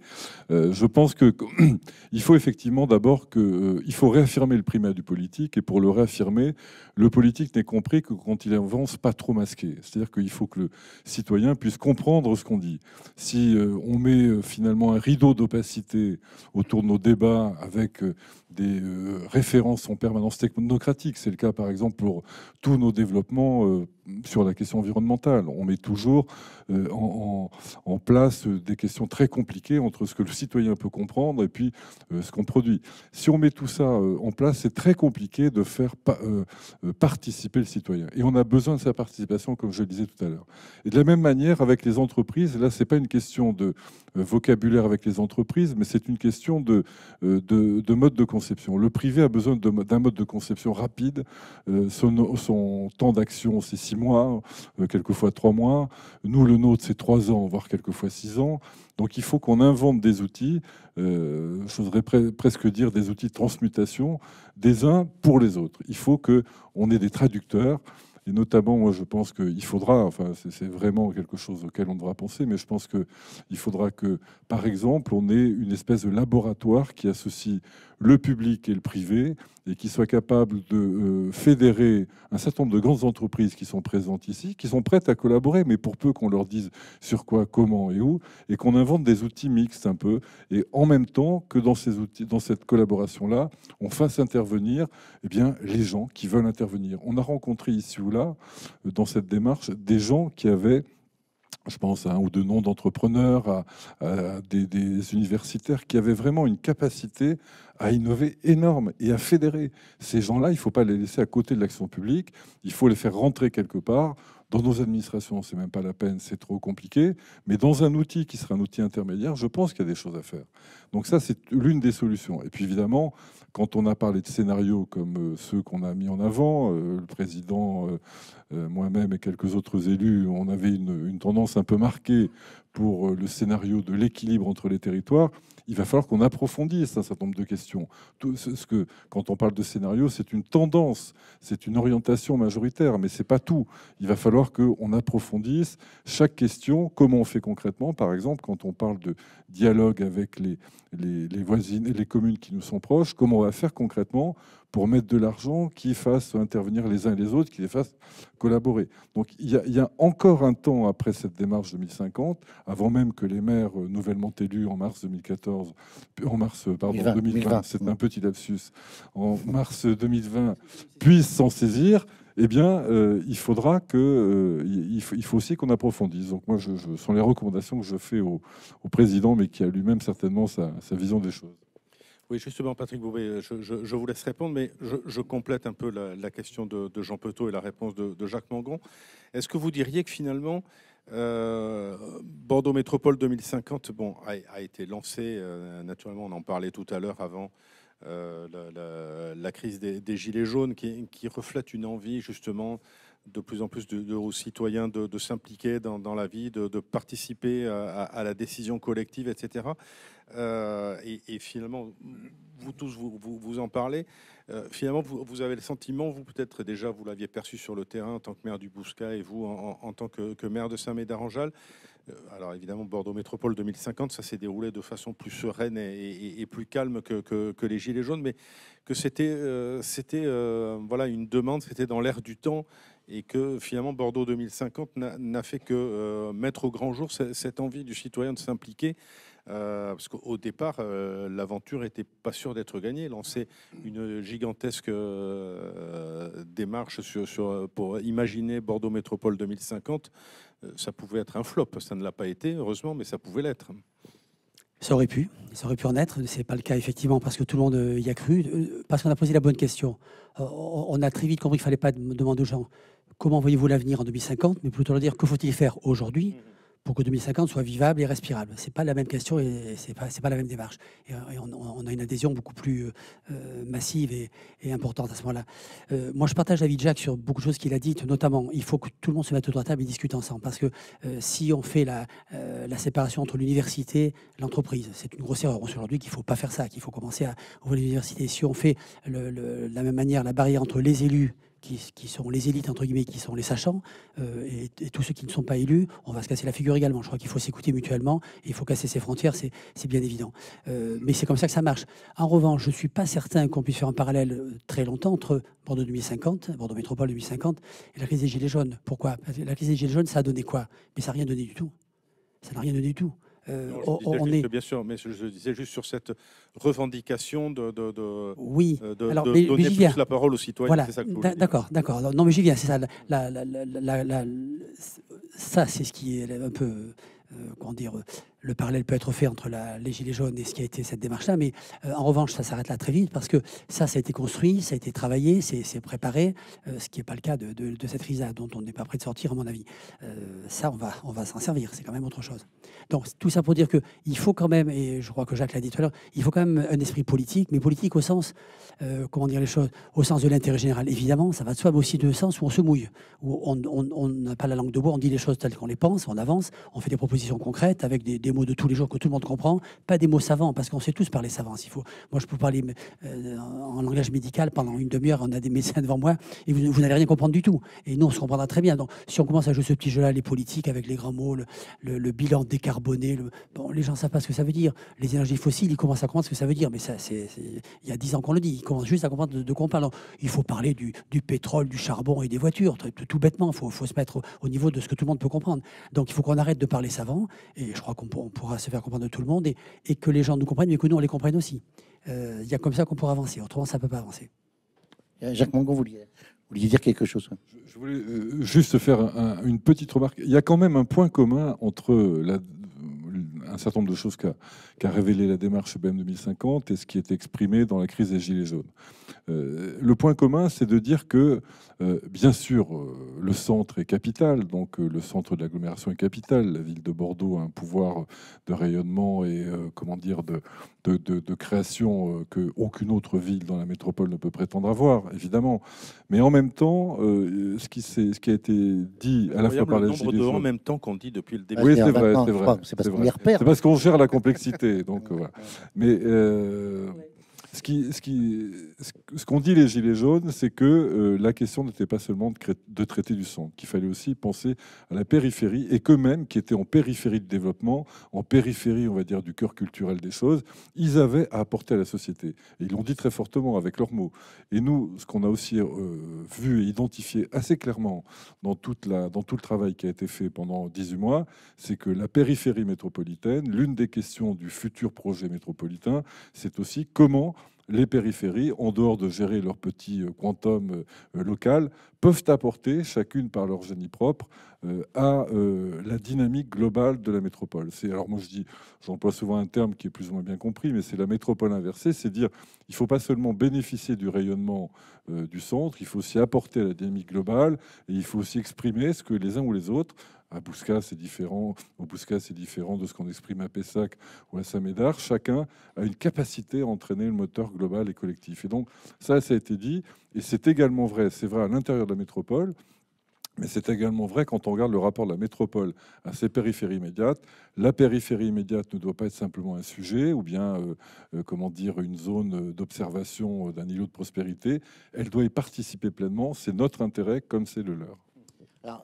euh, je pense qu'il <clears throat> faut effectivement d'abord que euh, faut réaffirmer le primat du politique, et pour le réaffirmer, le politique n'est compris que quand il avance pas trop masqué. C'est-à-dire qu'il faut que le citoyen puisse comprendre ce qu'on dit. Si on met finalement un rideau d'opacité autour de nos débats avec des références en permanence technocratiques, c'est le cas par exemple pour tous nos développements sur la question environnementale, on met toujours euh, en, place des questions très compliquées entre ce que le citoyen peut comprendre et puis euh, ce qu'on produit. Si on met tout ça euh, en place, c'est très compliqué de faire participer le citoyen. Et on a besoin de sa participation, comme je le disais tout à l'heure. Et de la même manière, avec les entreprises, là, c'est pas une question de vocabulaire avec les entreprises, mais c'est une question de, de, mode de conception. Le privé a besoin d'un mode de conception rapide. Son, son temps d'action, c'est six mois, quelquefois trois mois. Nous, le nôtre, c'est trois ans, voire quelquefois six ans. Donc il faut qu'on invente des outils, euh, voudrais presque dire des outils de transmutation, des uns pour les autres. Il faut qu'on ait des traducteurs. Et notamment, moi, je pense qu'il faudra, enfin, c'est vraiment quelque chose auquel on devra penser, mais je pense qu'il faudra que, par exemple, on ait une espèce de laboratoire qui associe le public et le privé, et qui soit capable de euh, fédérer un certain nombre de grandes entreprises qui sont présentes ici, qui sont prêtes à collaborer, mais pour peu qu'on leur dise sur quoi, comment et où, et qu'on invente des outils mixtes un peu, et en même temps que dans, ces outils, dans cette collaboration-là, on fasse intervenir eh bien, les gens qui veulent intervenir. On a rencontré ici ou là, dans cette démarche, des gens qui avaient je pense à un ou deux noms d'entrepreneurs, à, des, des, universitaires qui avaient vraiment une capacité à innover énorme et à fédérer. Ces gens-là, il ne faut pas les laisser à côté de l'action publique, il faut les faire rentrer quelque part. Dans nos administrations, c'est même pas la peine, c'est trop compliqué. Mais dans un outil qui sera un outil intermédiaire, je pense qu'il y a des choses à faire. Donc ça, c'est l'une des solutions. Et puis évidemment, quand on a parlé de scénarios comme euh, ceux qu'on a mis en avant, euh, le président, euh, moi-même et quelques autres élus, on avait une tendance un peu marquée pour euh, le scénario de l'équilibre entre les territoires, il va falloir qu'on approfondisse un certain nombre de questions. Tout ce que, quand on parle de scénario, c'est une tendance, c'est une orientation majoritaire, mais c'est pas tout. Il va falloir qu'on approfondisse chaque question, comment on fait concrètement, par exemple, quand on parle de dialogue avec les, les voisines et les communes qui nous sont proches, comment on va faire concrètement pour mettre de l'argent qui fasse intervenir les uns et les autres, qui les fasse collaborer. Donc il y, a, encore un temps après cette démarche 2050, avant même que les maires euh, nouvellement élus en mars 2014, en mars euh, pardon 2020, c'est un petit lapsus, en mars 2020 puissent s'en saisir eh bien, euh, il faudra que, il, faut, aussi qu'on approfondisse. Donc moi, je, ce sont les recommandations que je fais au, président, mais qui a lui-même certainement sa vision des choses. Oui, justement, Patrick Bouvet, euh, je, vous laisse répondre, mais je, complète un peu la, question de, Jean Petot et la réponse de, Jacques Mangon. Est-ce que vous diriez que finalement, euh, Bordeaux Métropole 2050 bon, a, été lancé, euh, naturellement, on en parlait tout à l'heure avant la, crise des, Gilets jaunes, qui, reflète une envie justement de plus en plus de, de, de, de s'impliquer dans, la vie, de, participer à, la décision collective, etc. Euh, et, finalement, vous tous, vous, vous, en parlez. Euh, finalement, vous, avez le sentiment, vous peut-être déjà, vous l'aviez perçu sur le terrain en tant que maire du Bouscat et vous en, tant que, maire de Saint-Médard-en-Jalles. Euh, alors évidemment, Bordeaux Métropole 2050, ça s'est déroulé de façon plus sereine et, plus calme que, que, les Gilets jaunes, mais que c'était, c'était voilà, une demande, c'était dans l'air du temps et que finalement Bordeaux 2050 n'a fait que euh, mettre au grand jour cette, envie du citoyen de s'impliquer. Euh, parce qu'au départ, euh, l'aventure n'était pas sûre d'être gagnée. Lancer une gigantesque démarche pour imaginer Bordeaux Métropole 2050, ça pouvait être un flop. Ça ne l'a pas été, heureusement, mais ça pouvait l'être. Ça aurait pu, ça aurait pu en être. Ce n'est pas le cas, effectivement, parce que tout le monde y a cru, parce qu'on a posé la bonne question. On a très vite compris qu'il ne fallait pas demander aux gens comment voyez-vous l'avenir en 2050, mais plutôt de dire que faut-il faire aujourd'hui mhm. pour que 2050 soit vivable et respirable. Ce n'est pas la même question et c'est pas pas la même démarche. Et, on, a une adhésion beaucoup plus euh, massive et, importante à ce moment-là. Euh, moi, je partage l'avis de Jacques sur beaucoup de choses qu'il a dites, notamment il faut que tout le monde se mette autour de table et discute ensemble, parce que euh, si on fait la, séparation entre l'université, et l'entreprise, c'est une grosse erreur. On sait aujourd'hui qu'il faut pas faire ça, qu'il faut commencer à ouvrir l'université. Si on fait de la même manière la barrière entre les élus qui, sont les élites, entre guillemets, qui sont les sachants, euh, et, tous ceux qui ne sont pas élus, on va se casser la figure également. Je crois qu'il faut s'écouter mutuellement, il faut casser ses frontières, c'est bien évident. Euh, mais c'est comme ça que ça marche. En revanche, je ne suis pas certain qu'on puisse faire un parallèle euh, très longtemps entre Bordeaux 2050, Bordeaux Métropole 2050, et la crise des Gilets jaunes. Pourquoi La crise des Gilets jaunes, ça a donné quoi Mais ça n'a rien donné du tout. Ça n'a rien donné du tout. Euh, on est bien sûr, mais je, disais juste sur cette revendication de, de, donner plus la parole aux citoyens. D'accord, d'accord. Non, mais j'y viens. C'est ça. La, la, la, ça, c'est ce qui est un peu, euh, comment dire, le parallèle peut être fait entre les Gilets jaunes et ce qui a été cette démarche-là, mais euh, en revanche, ça s'arrête là très vite parce que ça, ça a été construit, ça a été travaillé, c'est préparé, euh, ce qui n'est pas le cas de, cette RISA dont on n'est pas prêt de sortir, à mon avis. Euh, ça, on va, on va s'en servir, c'est quand même autre chose. Donc, tout ça pour dire qu'il faut quand même, et je crois que Jacques l'a dit tout à l'heure, il faut quand même un esprit politique, mais politique au sens, comment dire les choses, au sens de l'intérêt général, évidemment, ça va de soi, mais aussi de sens où on se mouille, où on n'a pas la langue de bois, on dit les choses telles qu'on les pense, on avance, on fait des propositions concrètes avec des, des mots de tous les jours que tout le monde comprend, pas des mots savants, parce qu'on sait tous parler savants faut. Moi, je peux parler euh, en langage médical pendant une demi-heure, on a des médecins <laughs> devant moi, et vous, n'allez rien comprendre du tout. Et nous, on se comprendra très bien. Donc, si on commence à jouer ce petit jeu-là, les politiques, avec les grands mots, le, bilan décarboné, le, bon, les gens ne savent pas ce que ça veut dire. Les énergies fossiles, ils commencent à comprendre ce que ça veut dire, mais ça, c'est il y a dix ans qu'on le dit, ils commencent juste à comprendre de, quoi on parle. il faut parler du, pétrole, du charbon et des voitures, tout, bêtement, il faut, se mettre au, niveau de ce que tout le monde peut comprendre. Donc, il faut qu'on arrête de parler savant et je crois qu'on on pourra se faire comprendre de tout le monde et, que les gens nous comprennent, mais que nous, on les comprenne aussi. Euh, il y a comme ça qu'on pourra avancer. Autrement, ça ne peut pas avancer. Euh, Jacques Mangon, vous vouliez, vous dire quelque chose hein je, voulais euh, juste faire une petite remarque. Il y a quand même un point commun entre la, un certain nombre de choses qu'a révélées révélé la démarche e BM 2050 et ce qui est exprimé dans la crise des Gilets jaunes. Euh, le point commun, c'est de dire que, euh, bien sûr, euh, le centre est capital, donc le centre de l'agglomération est capital. La ville de Bordeaux a un pouvoir de rayonnement et, comment dire, de, de, de, de création qu'aucune autre ville dans la métropole ne peut prétendre avoir, évidemment. Mais en même temps, ce qui, ce, qui a été dit à la fois par les Gilets jaunes... en même temps qu'on dit depuis le début. Oui, c'est vrai, ah, c'est vrai. C'est parce qu'on gère la complexité. Donc, euh, Mais euh, ce qu'on qui, ce dit les Gilets jaunes, c'est que euh, la question n'était pas seulement de, traiter du son qu'il fallait aussi penser à la périphérie et qu'eux-mêmes, qui étaient en périphérie de développement, en périphérie, on va dire, du cœur culturel des choses, ils avaient à apporter à la société. Et ils l'ont dit très fortement avec leurs mots. Et nous, ce qu'on a aussi euh, vu et identifié assez clairement dans, toute la, dans tout le travail qui a été fait pendant 18 mois, c'est que la périphérie métropolitaine, l'une des questions du futur projet métropolitain, c'est aussi comment les périphéries, en dehors de gérer leur petit euh, quantum euh, local, peuvent apporter, chacune par leur génie propre, euh, à euh, la dynamique globale de la métropole. C'est alors moi je dis, j'emploie souvent un terme qui est plus ou moins bien compris, mais c'est la métropole inversée, c'est dire il ne faut pas seulement bénéficier du rayonnement euh, du centre, il faut aussi apporter à la dynamique globale et il faut aussi exprimer ce que les uns ou les autres à Bousca, c'est différent. Au Bousca, c'est différent de ce qu'on exprime à Pessac ou à Saint-Médard. Chacun a une capacité à entraîner le moteur global et collectif. Et donc, ça, ça a été dit. Et c'est également vrai, c'est vrai à l'intérieur de la métropole. Mais c'est également vrai quand on regarde le rapport de la métropole à ses périphéries immédiates. La périphérie immédiate ne doit pas être simplement un sujet ou bien, euh, euh, comment dire, une zone euh, d'observation d'un îlot de prospérité. Elle doit y participer pleinement. C'est notre intérêt comme c'est le leur. Alors,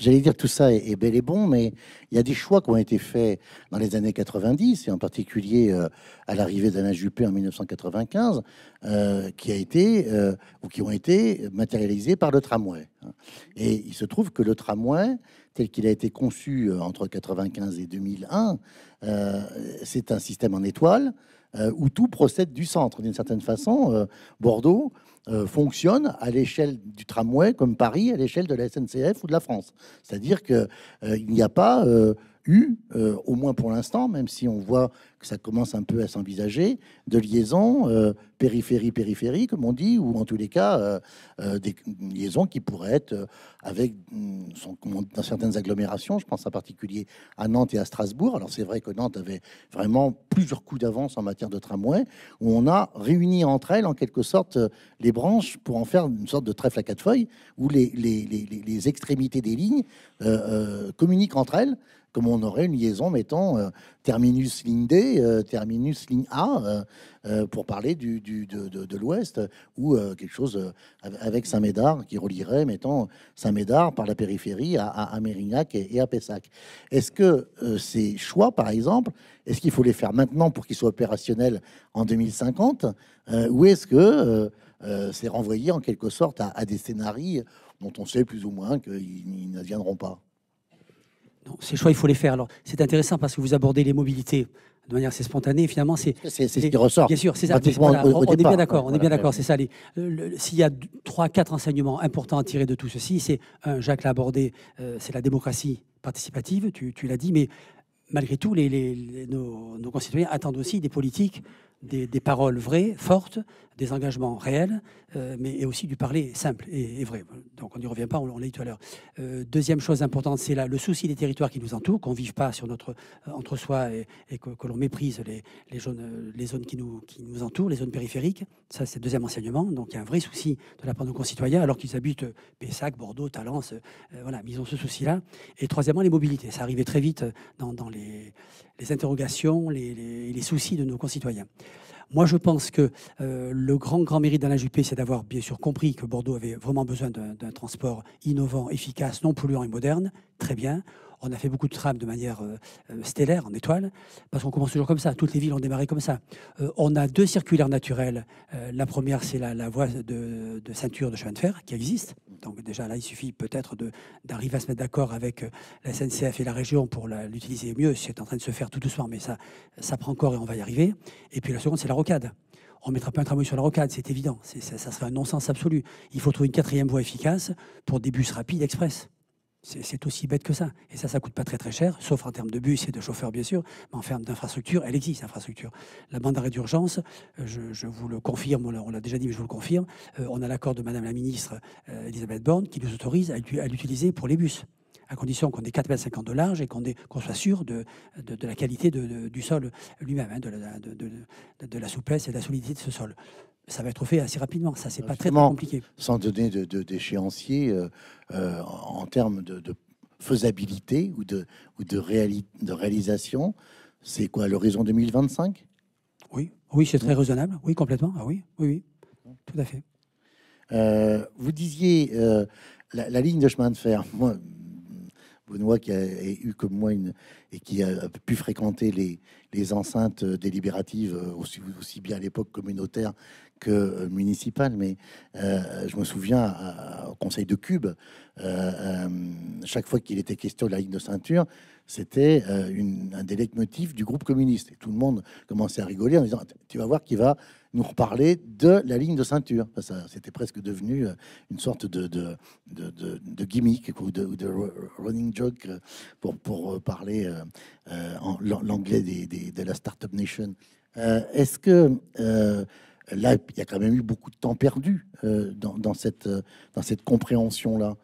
j'allais dire tout ça est, bel et bon, mais il y a des choix qui ont été faits dans les années 90, et en particulier euh, à l'arrivée d'Alain Juppé en 1995, euh, qui a été euh, ou qui ont été matérialisés par le tramway. Hein. Et il se trouve que le tramway, tel qu'il a été conçu entre 95 et 2001, c'est un système en étoile euh, où tout procède du centre. D'une certaine façon, euh, Bordeaux euh, fonctionne à l'échelle du tramway comme Paris à l'échelle de la SNCF ou de la France. C'est-à-dire qu'il n'y a pas eu, euh, au moins pour l'instant, même si on voit que ça commence un peu à s'envisager, de liaisons périphérie-périphérie, euh, comme on dit, ou en tous les cas, euh, des liaisons qui pourraient être avec, mm, dans certaines agglomérations, je pense en particulier à Nantes et à Strasbourg. Alors c'est vrai que Nantes avait vraiment plusieurs coups d'avance en matière de tramway, où on a réuni entre elles, en quelque sorte, les branches pour en faire une sorte de trèfle à quatre feuilles, où les, les, les, les extrémités des lignes communiquent entre elles on aurait une liaison, mettons, euh, terminus ligne D, euh, terminus ligne A, euh, pour parler du, de, l'Ouest, ou quelque chose avec Saint-Médard qui relierait, mettons, Saint-Médard par la périphérie à, à, Mérignac et, à Pessac. Est-ce que ces choix, par exemple, est-ce qu'il faut les faire maintenant pour qu'ils soient opérationnels en 2050, ou est-ce que c'est renvoyé en quelque sorte à, des scénarios dont on sait plus ou moins qu'ils viendront pas ces choix, il faut les faire. Alors, c'est intéressant parce que vous abordez les mobilités de manière assez spontanée. Finalement, c'est ce qui ressort. Bien sûr, c'est ça. on, est bien d'accord. C'est ça. S'il y a trois, quatre enseignements importants à tirer de tout ceci, c'est Jacques l'a abordé. Euh, c'est la démocratie participative. Tu, l'as dit, mais malgré tout, nos, concitoyens attendent aussi des politiques des, paroles vraies, fortes, des engagements réels, euh, mais aussi du parler simple et, vrai. Donc on n'y revient pas, on, l'a dit tout à l'heure. Euh, deuxième chose importante, c'est le souci des territoires qui nous entourent, qu'on ne vive pas sur notre euh, entre-soi et, que, l'on méprise les, zones, les zones qui nous, qui nous entourent, les zones périphériques. Ça, c'est le deuxième enseignement. Donc il y a un vrai souci de la part de nos concitoyens, alors qu'ils habitent Pessac, Bordeaux, Talence. voilà, ils ont ce souci-là. Et troisièmement, les mobilités. Ça arrivait très vite dans, les, interrogations, les, les soucis de nos concitoyens. Moi, je pense que euh, le grand, grand mérite d'Alain Juppé, c'est d'avoir bien sûr compris que Bordeaux avait vraiment besoin d'un transport innovant, efficace, non polluant et moderne. Très bien on a fait beaucoup de trams de manière euh, euh, stellaire, en étoile, parce qu'on commence toujours comme ça. Toutes les villes ont démarré comme ça. Euh, on a deux circulaires naturels. la première, c'est la, voie de, ceinture de chemin de fer qui existe. Donc déjà là, il suffit peut-être d'arriver à se mettre d'accord avec la SNCF et la région pour l'utiliser mieux. C'est en train de se faire tout doucement, mais ça, prend corps et on va y arriver. Et puis la seconde, c'est la rocade on ne mettra pas un tramway sur la rocade, c'est évident. Ça, ça, serait un non-sens absolu. Il faut trouver une quatrième voie efficace pour des bus rapides express. C'est aussi bête que ça. Et ça, ça coûte pas très très cher, sauf en termes de bus et de chauffeurs, bien sûr, mais en termes d'infrastructure, elle existe, l'infrastructure. La bande d'arrêt d'urgence, euh, je, vous le confirme, on l'a déjà dit, mais je vous le confirme, euh, on a l'accord de Madame la ministre euh, Elisabeth Borne qui nous autorise à l'utiliser pour les bus à condition qu'on ait 4,50 mètres de large et qu'on soit sûr de, la qualité du sol lui-même, hein, de, la souplesse et de la solidité de ce sol. Ça va être fait assez rapidement, ça c'est pas très, compliqué. Sans donner de, d'échéancier, euh, euh, en termes de, faisabilité ou de, ou de, réalisation, c'est quoi l'horizon 2025 Oui, oui, c'est très raisonnable, oui, complètement, ah oui, oui, oui, tout à fait. Euh, vous disiez la, ligne de chemin de fer. Moi, Benoît qui a eu comme moi une, et qui a pu fréquenter les, enceintes délibératives aussi bien à l'époque communautaire municipal, mais euh, je me souviens au Conseil de Cube, euh, euh, chaque fois qu'il était question de la ligne de ceinture, c'était un des motif du groupe communiste. Et tout le monde commençait à rigoler en disant ah, Tu vas voir qui va nous reparler de la ligne de ceinture. c'était presque devenu une sorte de, de, gimmick ou de, running joke pour, pour parler en l'anglais de la Startup Nation. Est-ce que là, il y a quand même eu beaucoup de temps perdu euh, dans, cette, euh, dans cette compréhension-là.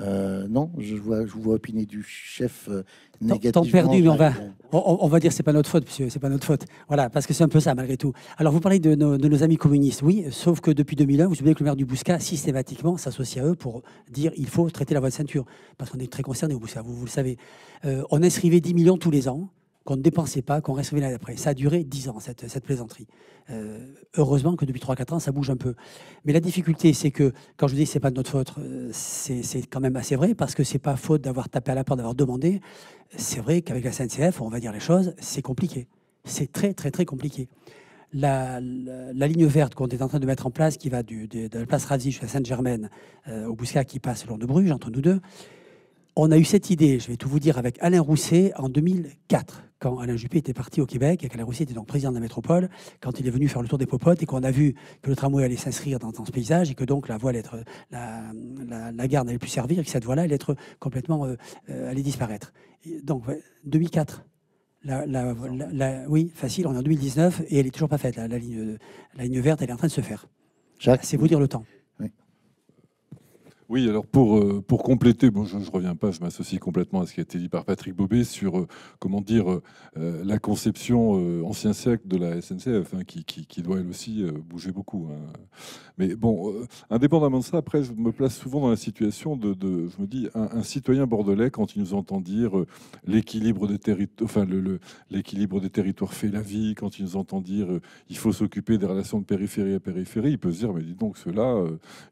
Euh, non, je vois, je vois opiner du chef négativement. Temps perdu, mais on va, on, on va dire c'est pas notre faute, monsieur, c'est pas notre faute. Voilà, parce que c'est un peu ça malgré tout. Alors vous parlez de nos, amis communistes, oui, sauf que depuis 2001, vous savez que le maire du Bouscat systématiquement s'associe à eux pour dire il faut traiter la voie de ceinture, parce qu'on est très concerné au Bouscat, vous, le savez. on inscrivait 10 millions tous les ans qu'on ne dépensait pas, qu'on recevait l'année d'après. Ça a duré 10 ans, cette, plaisanterie. Euh, heureusement que depuis 3-4 ans, ça bouge un peu. Mais la difficulté, c'est que, quand je dis que ce n'est pas de notre faute, euh, c'est quand même assez vrai, parce que ce n'est pas faute d'avoir tapé à la porte, d'avoir demandé. C'est vrai qu'avec la CNCF, on va dire les choses, c'est compliqué. C'est très, très, très compliqué. La, ligne verte qu'on est en train de mettre en place, qui va de, la place Razi jusqu'à Sainte-Germaine, euh, au Bouscat qui passe le long de Bruges, entre nous deux, on a eu cette idée, je vais tout vous dire, avec Alain Rousset en 2004 quand Alain Juppé était parti au Québec et qu'Alain Russie était donc président de la métropole, quand il est venu faire le tour des popotes et qu'on a vu que le tramway allait s'inscrire dans, ce paysage et que donc la voie allait la, la, gare n'allait plus servir et que cette voie-là allait être complètement, euh, euh, allait disparaître. donc, 2004. La, oui, facile, on est en 2019 et elle est toujours pas faite. La, ligne, la ligne verte, elle est en train de se faire. C'est vous dire le temps. Oui, alors pour, euh, pour compléter, bon, je ne reviens pas, je m'associe complètement à ce qui a été dit par Patrick Bobet sur euh, comment dire euh, la conception ancien siècle de la SNCF, hein, qui, doit elle aussi bouger beaucoup. Hein. Mais bon, indépendamment de ça, après, je me place souvent dans la situation de, je me dis, un, citoyen bordelais, quand il nous entend dire l'équilibre des territoires, enfin, des territoires fait la vie, quand il nous entend dire il faut s'occuper des relations de périphérie à périphérie, il peut se dire, mais dis donc, ceux-là,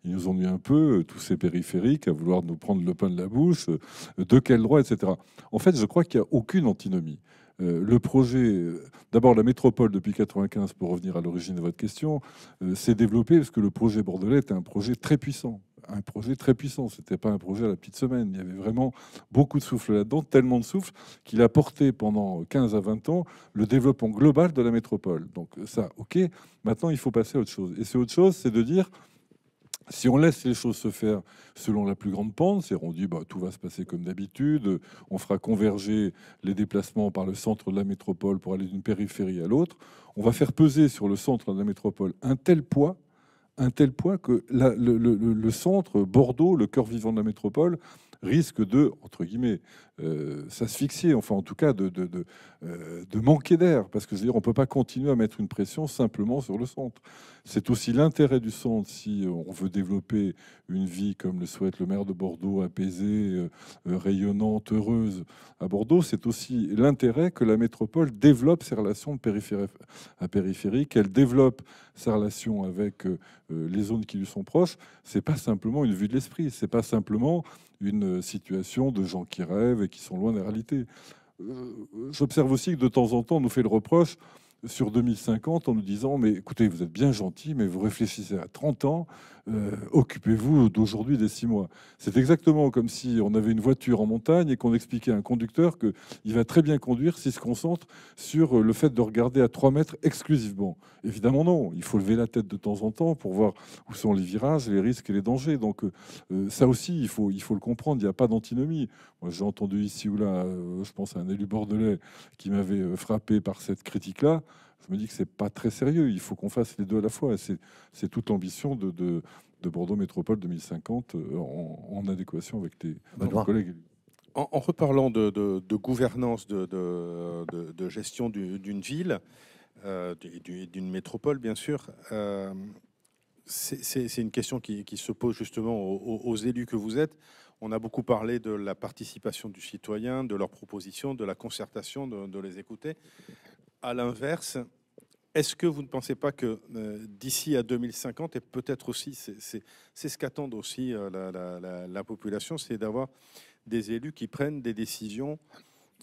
ils nous ennuient un peu, tous ces périphérique à vouloir nous prendre le pain de la bouche, euh, de quel droit, etc. En fait, je crois qu'il n'y a aucune antinomie. Euh, le projet, euh, d'abord la métropole depuis 1995, pour revenir à l'origine de votre question, s'est développé parce que le projet bordelais était un projet très puissant. Un projet très puissant, c'était pas un projet à la petite semaine. Il y avait vraiment beaucoup de souffle là-dedans, tellement de souffle qu'il a porté pendant 15 à 20 ans le développement global de la métropole. Donc, ça, ok. Maintenant, il faut passer à autre chose. Et c'est autre chose, c'est de dire si on laisse les choses se faire selon la plus grande pente, c'est-à-dire on dit bah, tout va se passer comme d'habitude, on fera converger les déplacements par le centre de la métropole pour aller d'une périphérie à l'autre, on va faire peser sur le centre de la métropole un tel poids, un tel poids que le, le, centre, Bordeaux, le cœur vivant de la métropole, risque de, entre guillemets, euh, s'asphyxier, enfin en tout cas de, de, euh, manquer d'air, parce que dire, on ne peut pas continuer à mettre une pression simplement sur le centre. C'est aussi l'intérêt du centre si on veut développer une vie comme le souhaite le maire de Bordeaux, apaisée, euh, rayonnante, heureuse à Bordeaux. C'est aussi l'intérêt que la métropole développe ses relations de à périphérie, qu'elle développe sa relation avec les zones qui lui sont proches. C'est pas simplement une vue de l'esprit, c'est pas simplement une situation de gens qui rêvent qui sont loin de la réalité. Euh, j'observe aussi que de temps en temps, on nous fait le reproche sur 2050 en nous disant Mais écoutez, vous êtes bien gentil, mais vous réfléchissez à 30 ans, euh, occupez-vous d'aujourd'hui des 6 mois. C'est exactement comme si on avait une voiture en montagne et qu'on expliquait à un conducteur qu'il va très bien conduire s'il se concentre sur le fait de regarder à 3 mètres exclusivement. Évidemment, non. Il faut lever la tête de temps en temps pour voir où sont les virages, les risques et les dangers. Donc, euh, ça aussi, il faut, le comprendre. Il n'y a pas d'antinomie. j'ai entendu ici ou là, euh, je pense à un élu bordelais qui m'avait frappé par cette critique-là je me dis que c'est pas très sérieux. Il faut qu'on fasse les deux à la fois. C'est toute l'ambition de, de, Bordeaux Métropole 2050 euh, en, adéquation avec tes, collègues. En, en, reparlant de, gouvernance, de, gestion d'une ville, euh, d'une métropole, bien sûr, euh, c'est une question qui, se pose justement aux, élus que vous êtes. On a beaucoup parlé de la participation du citoyen, de leurs propositions, de la concertation, de, de les écouter. À l'inverse, est-ce que vous ne pensez pas que euh, d'ici à 2050, et peut-être aussi, c'est ce qu'attendent aussi euh, la, population, c'est d'avoir des élus qui prennent des décisions,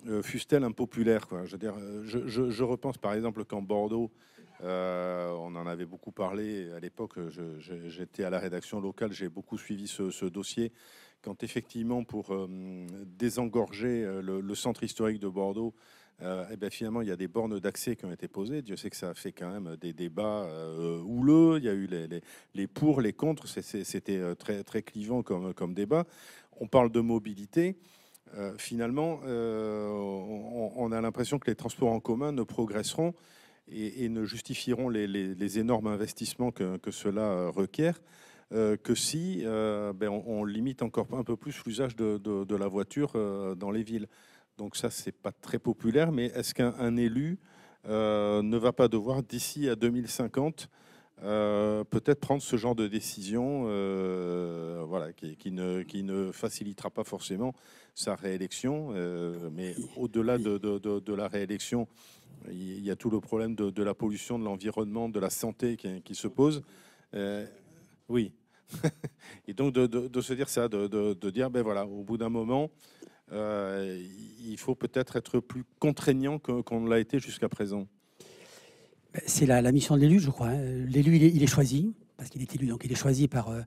euh, fussent-elles impopulaires Je, repense par exemple qu'en Bordeaux, on en avait beaucoup parlé à l'époque, j'étais à la rédaction locale, j'ai beaucoup suivi ce, dossier, quand effectivement, pour désengorger le, centre historique de Bordeaux, euh, eh ben, finalement, il y a des bornes d'accès qui ont été posées. Dieu sait que ça a fait quand même des débats euh, houleux. Il y a eu les, pour, les contre. C'était euh, très, très clivant comme, débat. On parle de mobilité. finalement, on, a l'impression que les transports en commun ne progresseront et, ne justifieront les, énormes investissements que, cela requiert que si ben, on, limite encore un peu plus l'usage de, la voiture dans les villes. Donc ça, c'est pas très populaire, mais est-ce qu'un élu euh, ne va pas devoir, d'ici à 2050, euh, peut-être prendre ce genre de décision euh, voilà, qui, ne, facilitera pas forcément sa réélection. mais au-delà de, la réélection, il y a tout le problème de, la pollution, de l'environnement, de la santé qui, se pose. oui. <laughs> Et donc de, se dire ça, de, dire, ben voilà, au bout d'un moment, euh, il faut peut-être être plus contraignant qu'on l'a été jusqu'à présent ben, C'est la, mission de l'élu, je crois. Hein. L'élu, il, est choisi, parce qu'il est élu, donc il est choisi par, euh,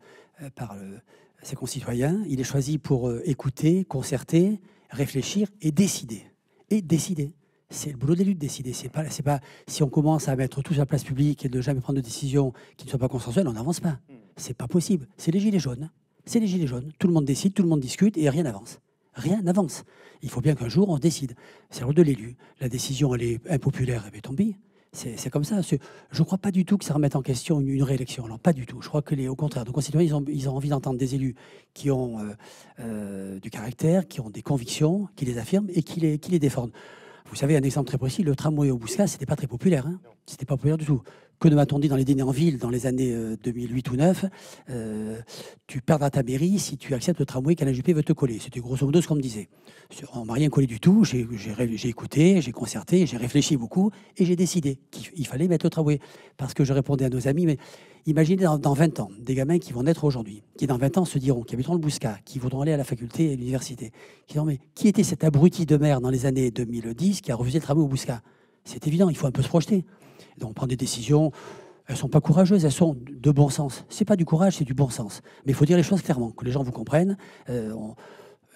par euh, ses concitoyens, il est choisi pour écouter, concerter, réfléchir et décider. Et décider. C'est le boulot de l'élu de décider. C'est pas, c'est pas si on commence à mettre tout sur la place publique et de jamais prendre de décision qui ne soit pas consensuelle, on n'avance pas. Hmm. C'est pas possible. C'est les gilets jaunes. C'est les gilets jaunes. Tout le monde décide, tout le monde discute et rien n'avance rien n'avance. Il faut bien qu'un jour on décide. C'est le rôle de l'élu. La décision, elle est impopulaire, et eh bien, tant C'est comme ça. Je ne crois pas du tout que ça remette en question une, réélection. Non, pas du tout. Je crois que, au contraire, nos concitoyens, ils ont, envie d'entendre des élus qui ont euh, euh, du caractère, qui ont des convictions, qui les affirment et qui les, qui les défendent. Vous savez, un exemple très précis, le tramway au ce n'était pas très populaire. Hein c'était pas populaire du tout que nous m'a-t-on dit dans les dîners en ville dans les années 2008 euh, ou 9 euh, Tu perdras ta mairie si tu acceptes le tramway qu'Alain Juppé veut te coller. C'était grosso modo ce qu'on me disait. On m'a rien collé du tout. J'ai écouté, j'ai concerté, j'ai réfléchi beaucoup et j'ai décidé qu'il fallait mettre le tramway. Parce que je répondais à nos amis, mais imaginez dans, 20 ans, des gamins qui vont naître aujourd'hui, qui dans 20 ans se diront, qui habiteront le Bouscat, qui voudront aller à la faculté et à l'université, qui Mais qui était cet abruti de mer dans les années 2010 qui a refusé le tramway au Bouscat C'est évident, il faut un peu se projeter. Donc, on prend des décisions, elles ne sont pas courageuses, elles sont de bon sens. Ce n'est pas du courage, c'est du bon sens. Mais il faut dire les choses clairement, que les gens vous comprennent. Euh,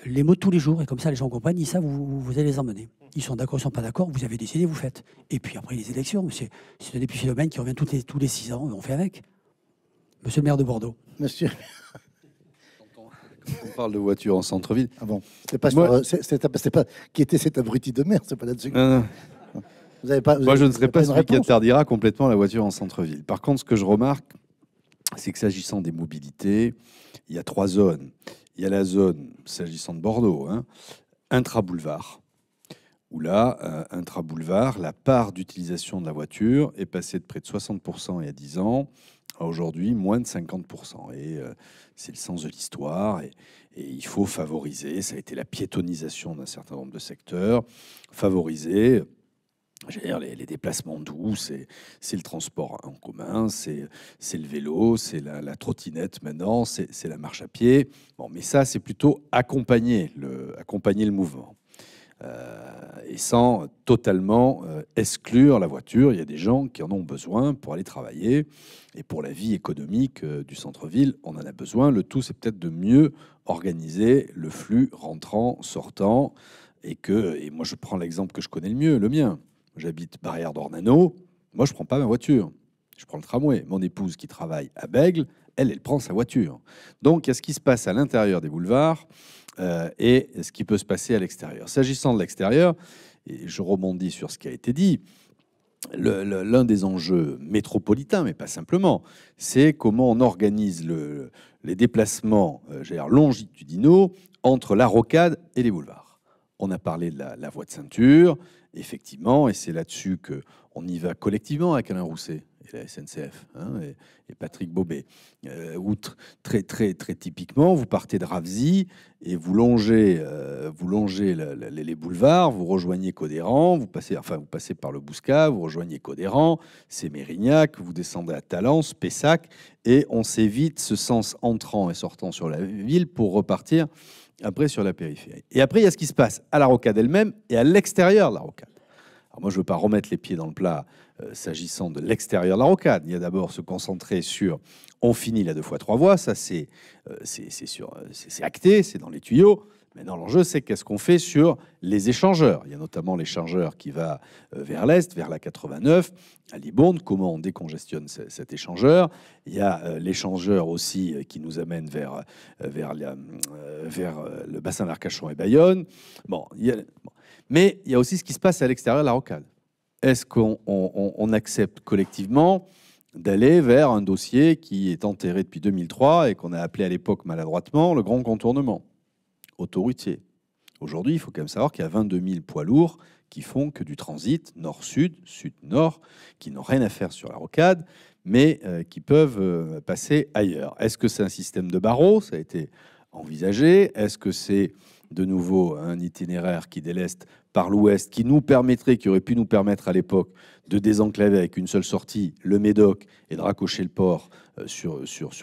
les mots de tous les jours, et comme ça les gens comprennent, ils savent vous allez les emmener. Ils sont d'accord, ils ne sont pas d'accord, vous avez décidé, vous faites. Et puis après les élections, c'est un des qui revient tous les, tous les six ans, on fait avec. Monsieur le maire de Bordeaux. Monsieur. On parle de voiture en centre-ville. Ah bon euh, C'est pas, qui était cet abruti de mer, c'est pas là-dessus. Moi, je ne serais pas, celui qui interdira complètement la voiture en centre-ville. Par contre, ce que je remarque, c'est que s'agissant des mobilités, il y a trois zones. Il y a la zone, s'agissant de Bordeaux, hein, intra-boulevard, où là, euh, intra-boulevard, la part d'utilisation de la voiture est passée de près de 60% il y a 10 ans à aujourd'hui moins de 50%. Et euh, c'est le sens de l'histoire. Et, il faut favoriser, ça a été la piétonisation d'un certain nombre de secteurs, favoriser les, déplacements doux, c'est le transport en commun, c'est le vélo, c'est la, trottinette maintenant, c'est la marche à pied. Bon, mais ça, c'est plutôt accompagner le, mouvement. Euh, et sans totalement euh, exclure la voiture. Il y a des gens qui en ont besoin pour aller travailler et pour la vie économique euh, du centre-ville, on en a besoin. Le tout, c'est peut-être de mieux organiser le flux rentrant, sortant, et que, et moi je prends l'exemple que je connais le mieux, le mien. J'habite Barrière d'Ornano. Moi, je ne prends pas ma voiture. Je prends le tramway. Mon épouse qui travaille à Bègle, elle, elle prend sa voiture. Donc, il ce qui se passe à l'intérieur des boulevards euh, et ce qui peut se passer à l'extérieur. S'agissant de l'extérieur, et je rebondis sur ce qui a été dit, l'un des enjeux métropolitains, mais pas simplement, c'est comment on organise les déplacements euh, longitudinaux entre la rocade et les boulevards. On a parlé de la, voie de ceinture, effectivement, et c'est là-dessus qu'on y va collectivement avec Alain Rousset et la SNCF hein, et, Patrick Bobet. Euh, outre très très très typiquement, vous partez de Ravzy et vous longez, euh, vous longez les boulevards, vous rejoignez Codéran, vous passez, enfin vous passez par le Bouscat, vous rejoignez Codéran, c'est Mérignac, vous descendez à Talence, Pessac, et on s'évite ce sens entrant et sortant sur la ville pour repartir après sur la périphérie. Et après, il y a ce qui se passe à la rocade elle-même et à l'extérieur de la rocade. Alors moi, je ne veux pas remettre les pieds dans le plat euh, s'agissant de l'extérieur de la rocade. Il y a d'abord se concentrer sur on finit la deux fois trois voies, ça c'est euh, euh, acté, c'est dans les tuyaux. Maintenant, l'enjeu, c'est qu'est-ce qu'on fait sur les échangeurs. Il y a notamment l'échangeur qui va euh, vers l'est, vers la 89, à Libourne. Comment on décongestionne cet échangeur Il y a euh, l'échangeur aussi euh, qui nous amène vers, vers, la, vers le bassin d'Arcachon et Bayonne. Bon, Mais il y a aussi ce qui se passe à l'extérieur de la rocade. Est-ce qu'on accepte collectivement d'aller vers un dossier qui est enterré depuis 2003 et qu'on a appelé à l'époque maladroitement le grand contournement autoroutier. Aujourd'hui, il faut quand même savoir qu'il y a 22 000 poids lourds qui font que du transit nord-sud, sud-nord, qui n'ont rien à faire sur la rocade, mais euh, qui peuvent euh, passer ailleurs. Est-ce que c'est un système de barreaux Ça a été envisagé. Est-ce que c'est de nouveau un itinéraire qui déleste par l'ouest, qui nous permettrait, qui aurait pu nous permettre à l'époque de désenclaver avec une seule sortie le Médoc et de raccrocher le port euh, sur,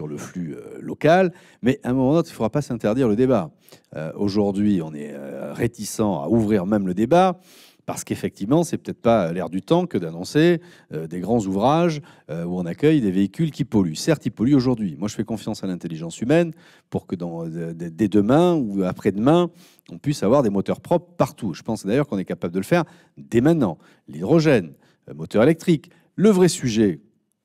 le flux euh, local. Mais à un moment donné, il ne faudra pas s'interdire le débat. Euh, aujourd'hui, on est réticent à ouvrir même le débat. Parce qu'effectivement, c'est peut-être pas l'air du temps que d'annoncer euh, des grands ouvrages euh, où on accueille des véhicules qui polluent. Certes, ils polluent aujourd'hui. Moi, je fais confiance à l'intelligence humaine pour que dans, euh, dès demain ou après-demain, on puisse avoir des moteurs propres partout. Je pense d'ailleurs qu'on est capable de le faire dès maintenant. L'hydrogène, moteur électrique. Le vrai sujet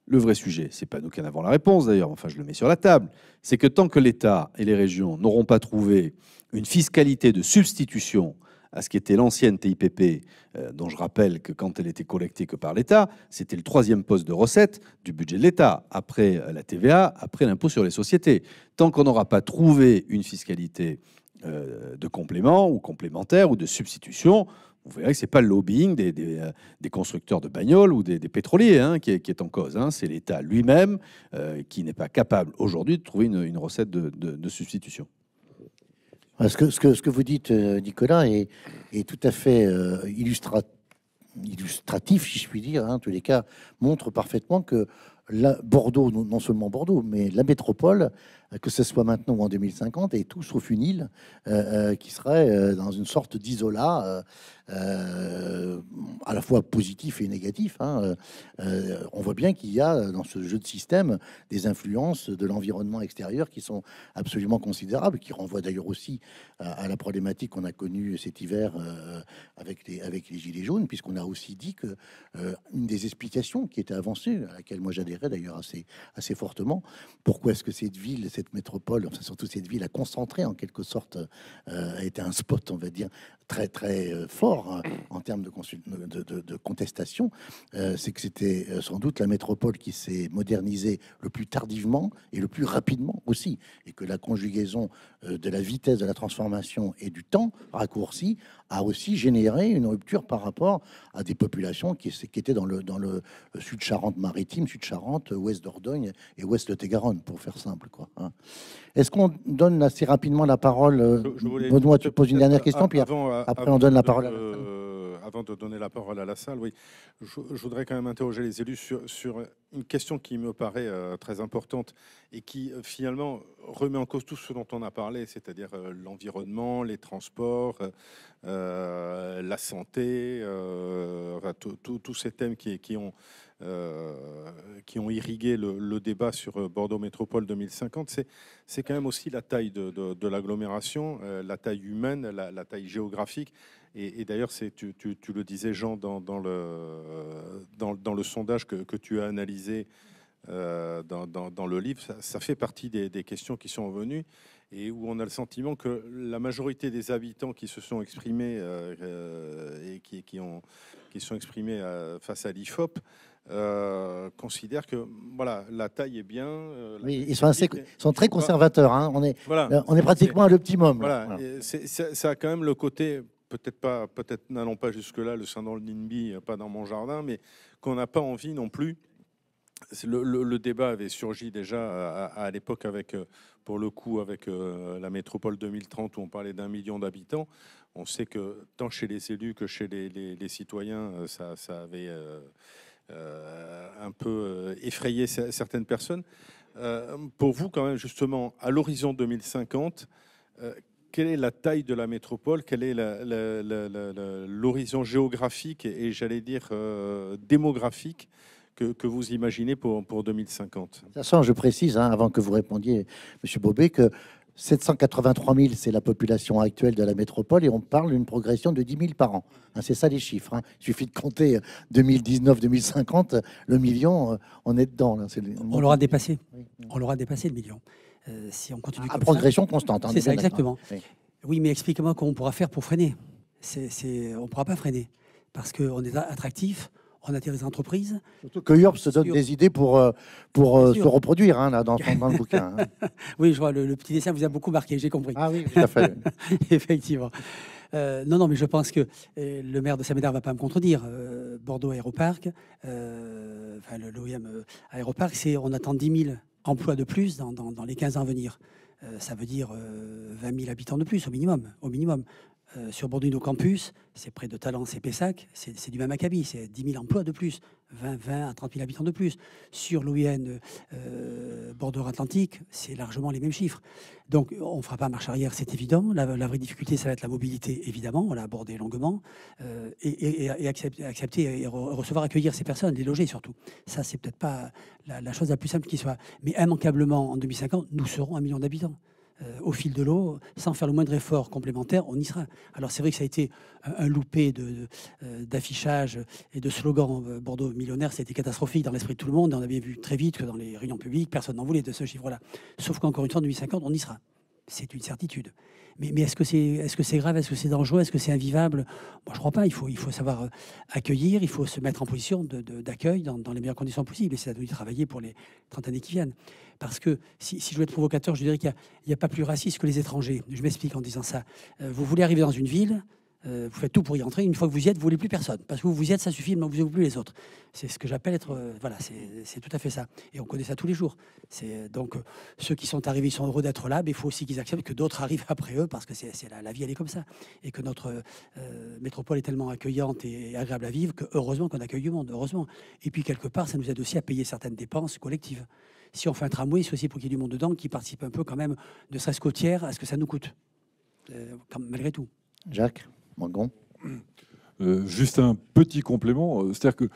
le vrai sujet, c'est pas nous qui en avons la réponse d'ailleurs, enfin je le mets sur la table, c'est que tant que l'État et les régions n'auront pas trouvé une fiscalité de substitution à ce qui était l'ancienne TIPP, euh, dont je rappelle que quand elle était collectée que par l'État, c'était le troisième poste de recette du budget de l'État, après euh, la TVA, après l'impôt sur les sociétés. Tant qu'on n'aura pas trouvé une fiscalité euh, de complément ou complémentaire ou de substitution, vous verrez que ce n'est pas le lobbying des, constructeurs de bagnoles ou des, pétroliers hein, qui, est, en cause. Hein. C'est l'État lui-même qui n'est pas capable aujourd'hui de trouver une, recette de substitution. Ce que, ce, que, vous dites, euh, Nicolas, est, tout à fait euh, illustratif, si je puis dire, hein, tous les cas, montre parfaitement que la Bordeaux, non seulement Bordeaux, mais la métropole que ce soit maintenant ou en 2050, et tout sauf une île euh, euh, qui serait euh, dans une sorte d'isola à la fois positif et négatif. Hein, on voit bien qu'il y a dans ce jeu de système des influences de l'environnement extérieur qui sont absolument considérables, qui renvoient d'ailleurs aussi à, la problématique qu'on a connue cet hiver avec, les, avec les Gilets jaunes, puisqu'on a aussi dit que une des explications qui était avancée, à laquelle moi j'adhérais d'ailleurs assez, assez fortement, pourquoi est-ce que cette ville, cette métropole, enfin surtout cette ville, a concentré en quelque sorte, euh, a été un spot, on va dire, très très euh, fort hein, en termes de, de, de, contestation, euh, c'est que c'était euh, sans doute la métropole qui s'est modernisée le plus tardivement et le plus rapidement aussi, et que la conjugaison de la vitesse de la transformation et du temps raccourci a aussi généré une rupture par rapport à des populations qui, qui étaient dans le, dans le sud Charente-Maritime, sud Charente, ouest Dordogne et ouest de Tégaronne, pour faire simple. Quoi, hein. Est-ce qu'on donne assez rapidement la parole euh, Benoît, tu poses une dernière question, puis euh, après on donne la parole à la euh, Avant de donner la parole à la salle, oui, je, voudrais quand même interroger les élus sur, une question qui me paraît euh, très importante et qui finalement remet en cause tout ce dont on a parlé, c'est-à-dire l'environnement, les transports, la santé, tous ces thèmes qui ont euh, qui ont irrigué le, débat sur euh, Bordeaux Métropole 2050, c'est quand même aussi la taille de, de, l'agglomération, euh, la taille humaine, la, taille géographique. Et, d'ailleurs, tu, tu, tu, le disais, Jean, dans, dans, le, dans, dans le, sondage que, que, tu as analysé dans, dans, le livre, ça, fait partie des, des, questions qui sont venues et où on a le sentiment que la majorité des habitants qui se sont exprimés euh, qui, ont, qui sont exprimés euh, face à l'IFOP euh, considèrent que voilà, la taille est bien. Euh, ils sont, assez, sont très conservateurs. Hein. On, est, on est pratiquement à l'optimum. Ça, a quand même le côté peut-être pas, peut-être n'allons pas jusque-là, le dans le ninbi pas dans mon jardin, mais qu'on n'a pas envie non plus. Le, le, débat avait surgi déjà à, à l'époque avec, pour le coup, avec la métropole 2030 où on parlait d'un million d'habitants. On sait que tant chez les élus que chez les, citoyens, euh, ça, avait euh, euh, un peu effrayé certaines personnes. pour vous, quand même, justement, à l'horizon 2050, quelle est la taille de la métropole Quel est l'horizon géographique et, j'allais dire démographique que, vous imaginez pour, pour 2050 De toute façon, je précise, hein, avant que vous répondiez, M. Bobet, que 783 000, c'est la population actuelle de la métropole, et on parle d'une progression de 10 000 par an. Hein, c'est ça les chiffres. Hein. Il suffit de compter 2019-2050, euh, le million, euh, on est dedans. on l'aura dépassé. On l'aura dépassé le million. Euh, si on continue à, progression constante. Hein, c'est exactement. Oui. mais explique-moi comment on pourra faire pour freiner. on ne pourra pas freiner parce qu'on est attractif, on attire les entreprises. Surtout que se donne des idées pour, euh, pour euh, se reproduire hein, là, dans, le bouquin. Hein. <laughs> oui, je vois, le, petit dessin vous a beaucoup marqué, j'ai compris. Ah oui, tout à fait. <laughs> Effectivement. Euh, non, non, mais je pense que le maire de Saint-Médard ne va pas me contredire. Bordeaux Aéroparc, enfin, Aéroparc, c'est, on attend 10 000 emplois de plus dans, dans les 15 ans à venir. ça veut dire 20 000 habitants de plus au minimum. Au minimum. Euh, sur sur nos Campus, c'est près de Talence et Pessac, c'est du même acabit, c'est 10 000 emplois de plus, 20, 20 à 30 000 habitants de plus. Sur l'OIN euh, Bordeaux-Atlantique, c'est largement les mêmes chiffres. Donc on ne fera pas marche arrière, c'est évident. La, vraie difficulté, ça va être la mobilité, évidemment, on l'a abordé longuement, euh, et, accepter, et recevoir, accueillir ces personnes, les loger surtout. Ça, c'est peut-être pas la, la chose la plus simple qui soit. Mais immanquablement, en 2050, nous serons un million d'habitants. Euh, au fil de l'eau, sans faire le moindre effort complémentaire, on y sera. Alors c'est vrai que ça a été un, loupé euh, d'affichage et de slogans euh, Bordeaux millionnaire, c'était catastrophique dans l'esprit de tout le monde, on avait vu très vite que dans les réunions publiques, personne n'en voulait de ce chiffre-là. Sauf qu'encore une fois, en 2050, on y sera. C'est une certitude. Mais, est-ce que c'est est -ce grave Est-ce que c'est dangereux Est-ce que c'est invivable Moi, je crois pas. Il faut, il faut savoir accueillir, il faut se mettre en position d'accueil dans, dans, les meilleures conditions possibles. Et c'est à nous de travailler pour les 30 années qui viennent parce que si, je veux être provocateur, je dirais qu'il n'y a, pas plus raciste que les étrangers. Je m'explique en disant ça. Euh, vous voulez arriver dans une ville, euh, vous faites tout pour y entrer. Une fois que vous y êtes, vous voulez plus personne. Parce que vous, y êtes, ça suffit, mais vous n'avez plus les autres. C'est ce que j'appelle être. Euh, voilà, c'est tout à fait ça. Et on connaît ça tous les jours. C'est donc ceux qui sont arrivés, ils sont heureux d'être là, mais il faut aussi qu'ils acceptent que d'autres <laughs> arrivent après eux, parce que c'est la, vie, elle est comme ça. Et que notre métropole est tellement accueillante et, et agréable à vivre que heureusement qu'on accueille du monde, heureusement. Et puis quelque part, ça nous aide aussi à payer certaines dépenses collectives si on fait un tramway, c'est aussi pour qu'il y ait du monde dedans qui participe un peu quand même, de serait-ce à ce que ça nous coûte, euh, malgré tout. Jacques Morgan. Euh, juste un petit complément, euh, c'est-à-dire que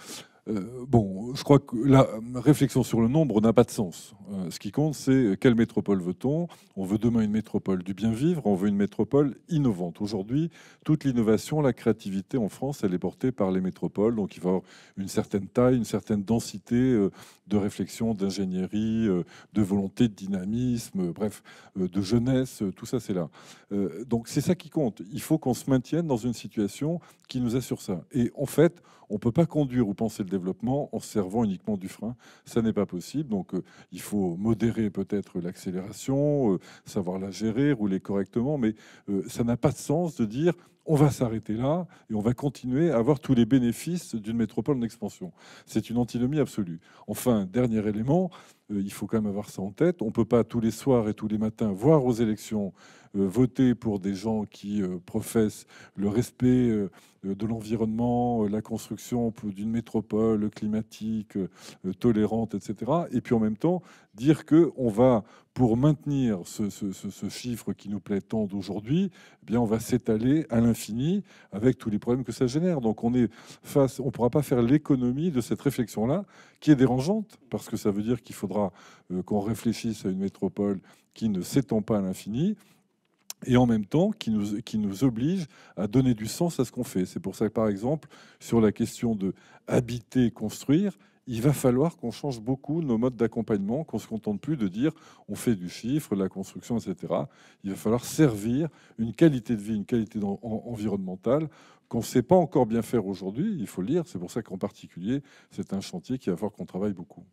euh, bon, je crois que la réflexion sur le nombre n'a pas de sens. Euh, ce qui compte, c'est quelle métropole veut-on On veut demain une métropole du bien vivre, on veut une métropole innovante. Aujourd'hui, toute l'innovation, la créativité en France, elle est portée par les métropoles. Donc il y avoir une certaine taille, une certaine densité euh, de réflexion, d'ingénierie, de volonté, de dynamisme, bref, de jeunesse, tout ça c'est là. donc c'est ça qui compte. Il faut qu'on se maintienne dans une situation qui nous assure ça. Et en fait, on ne peut pas conduire ou penser le développement en servant uniquement du frein. Ça n'est pas possible. Donc, euh, il faut modérer peut-être l'accélération, euh, savoir la gérer, rouler correctement. Mais euh, ça n'a pas de sens de dire on va s'arrêter là et on va continuer à avoir tous les bénéfices d'une métropole en expansion. C'est une antinomie absolue. Enfin, dernier élément, il faut quand même avoir ça en tête. On ne peut pas tous les soirs et tous les matins voir aux élections euh, voter pour des gens qui euh, professent le respect euh, de l'environnement, la construction d'une métropole climatique tolérante, etc. Et puis en même temps, dire qu'on va pour maintenir ce, chiffre qui nous plaît tant d'aujourd'hui, eh bien on va s'étaler à l'infini avec tous les problèmes que ça génère. Donc on est on pourra pas faire l'économie de cette réflexion là, qui est dérangeante parce que ça veut dire qu'il faudra qu'on réfléchisse à une métropole qui ne s'étend pas à l'infini et en même temps qui nous, qui nous oblige à donner du sens à ce qu'on fait. C'est pour ça que, par exemple, sur la question de habiter, construire, il va falloir qu'on change beaucoup nos modes d'accompagnement, qu'on ne se contente plus de dire on fait du chiffre, de la construction, etc. Il va falloir servir une qualité de vie, une qualité environnementale qu'on ne sait pas encore bien faire aujourd'hui, il faut le dire. C'est pour ça qu'en particulier, c'est un chantier qui va falloir qu'on travaille beaucoup.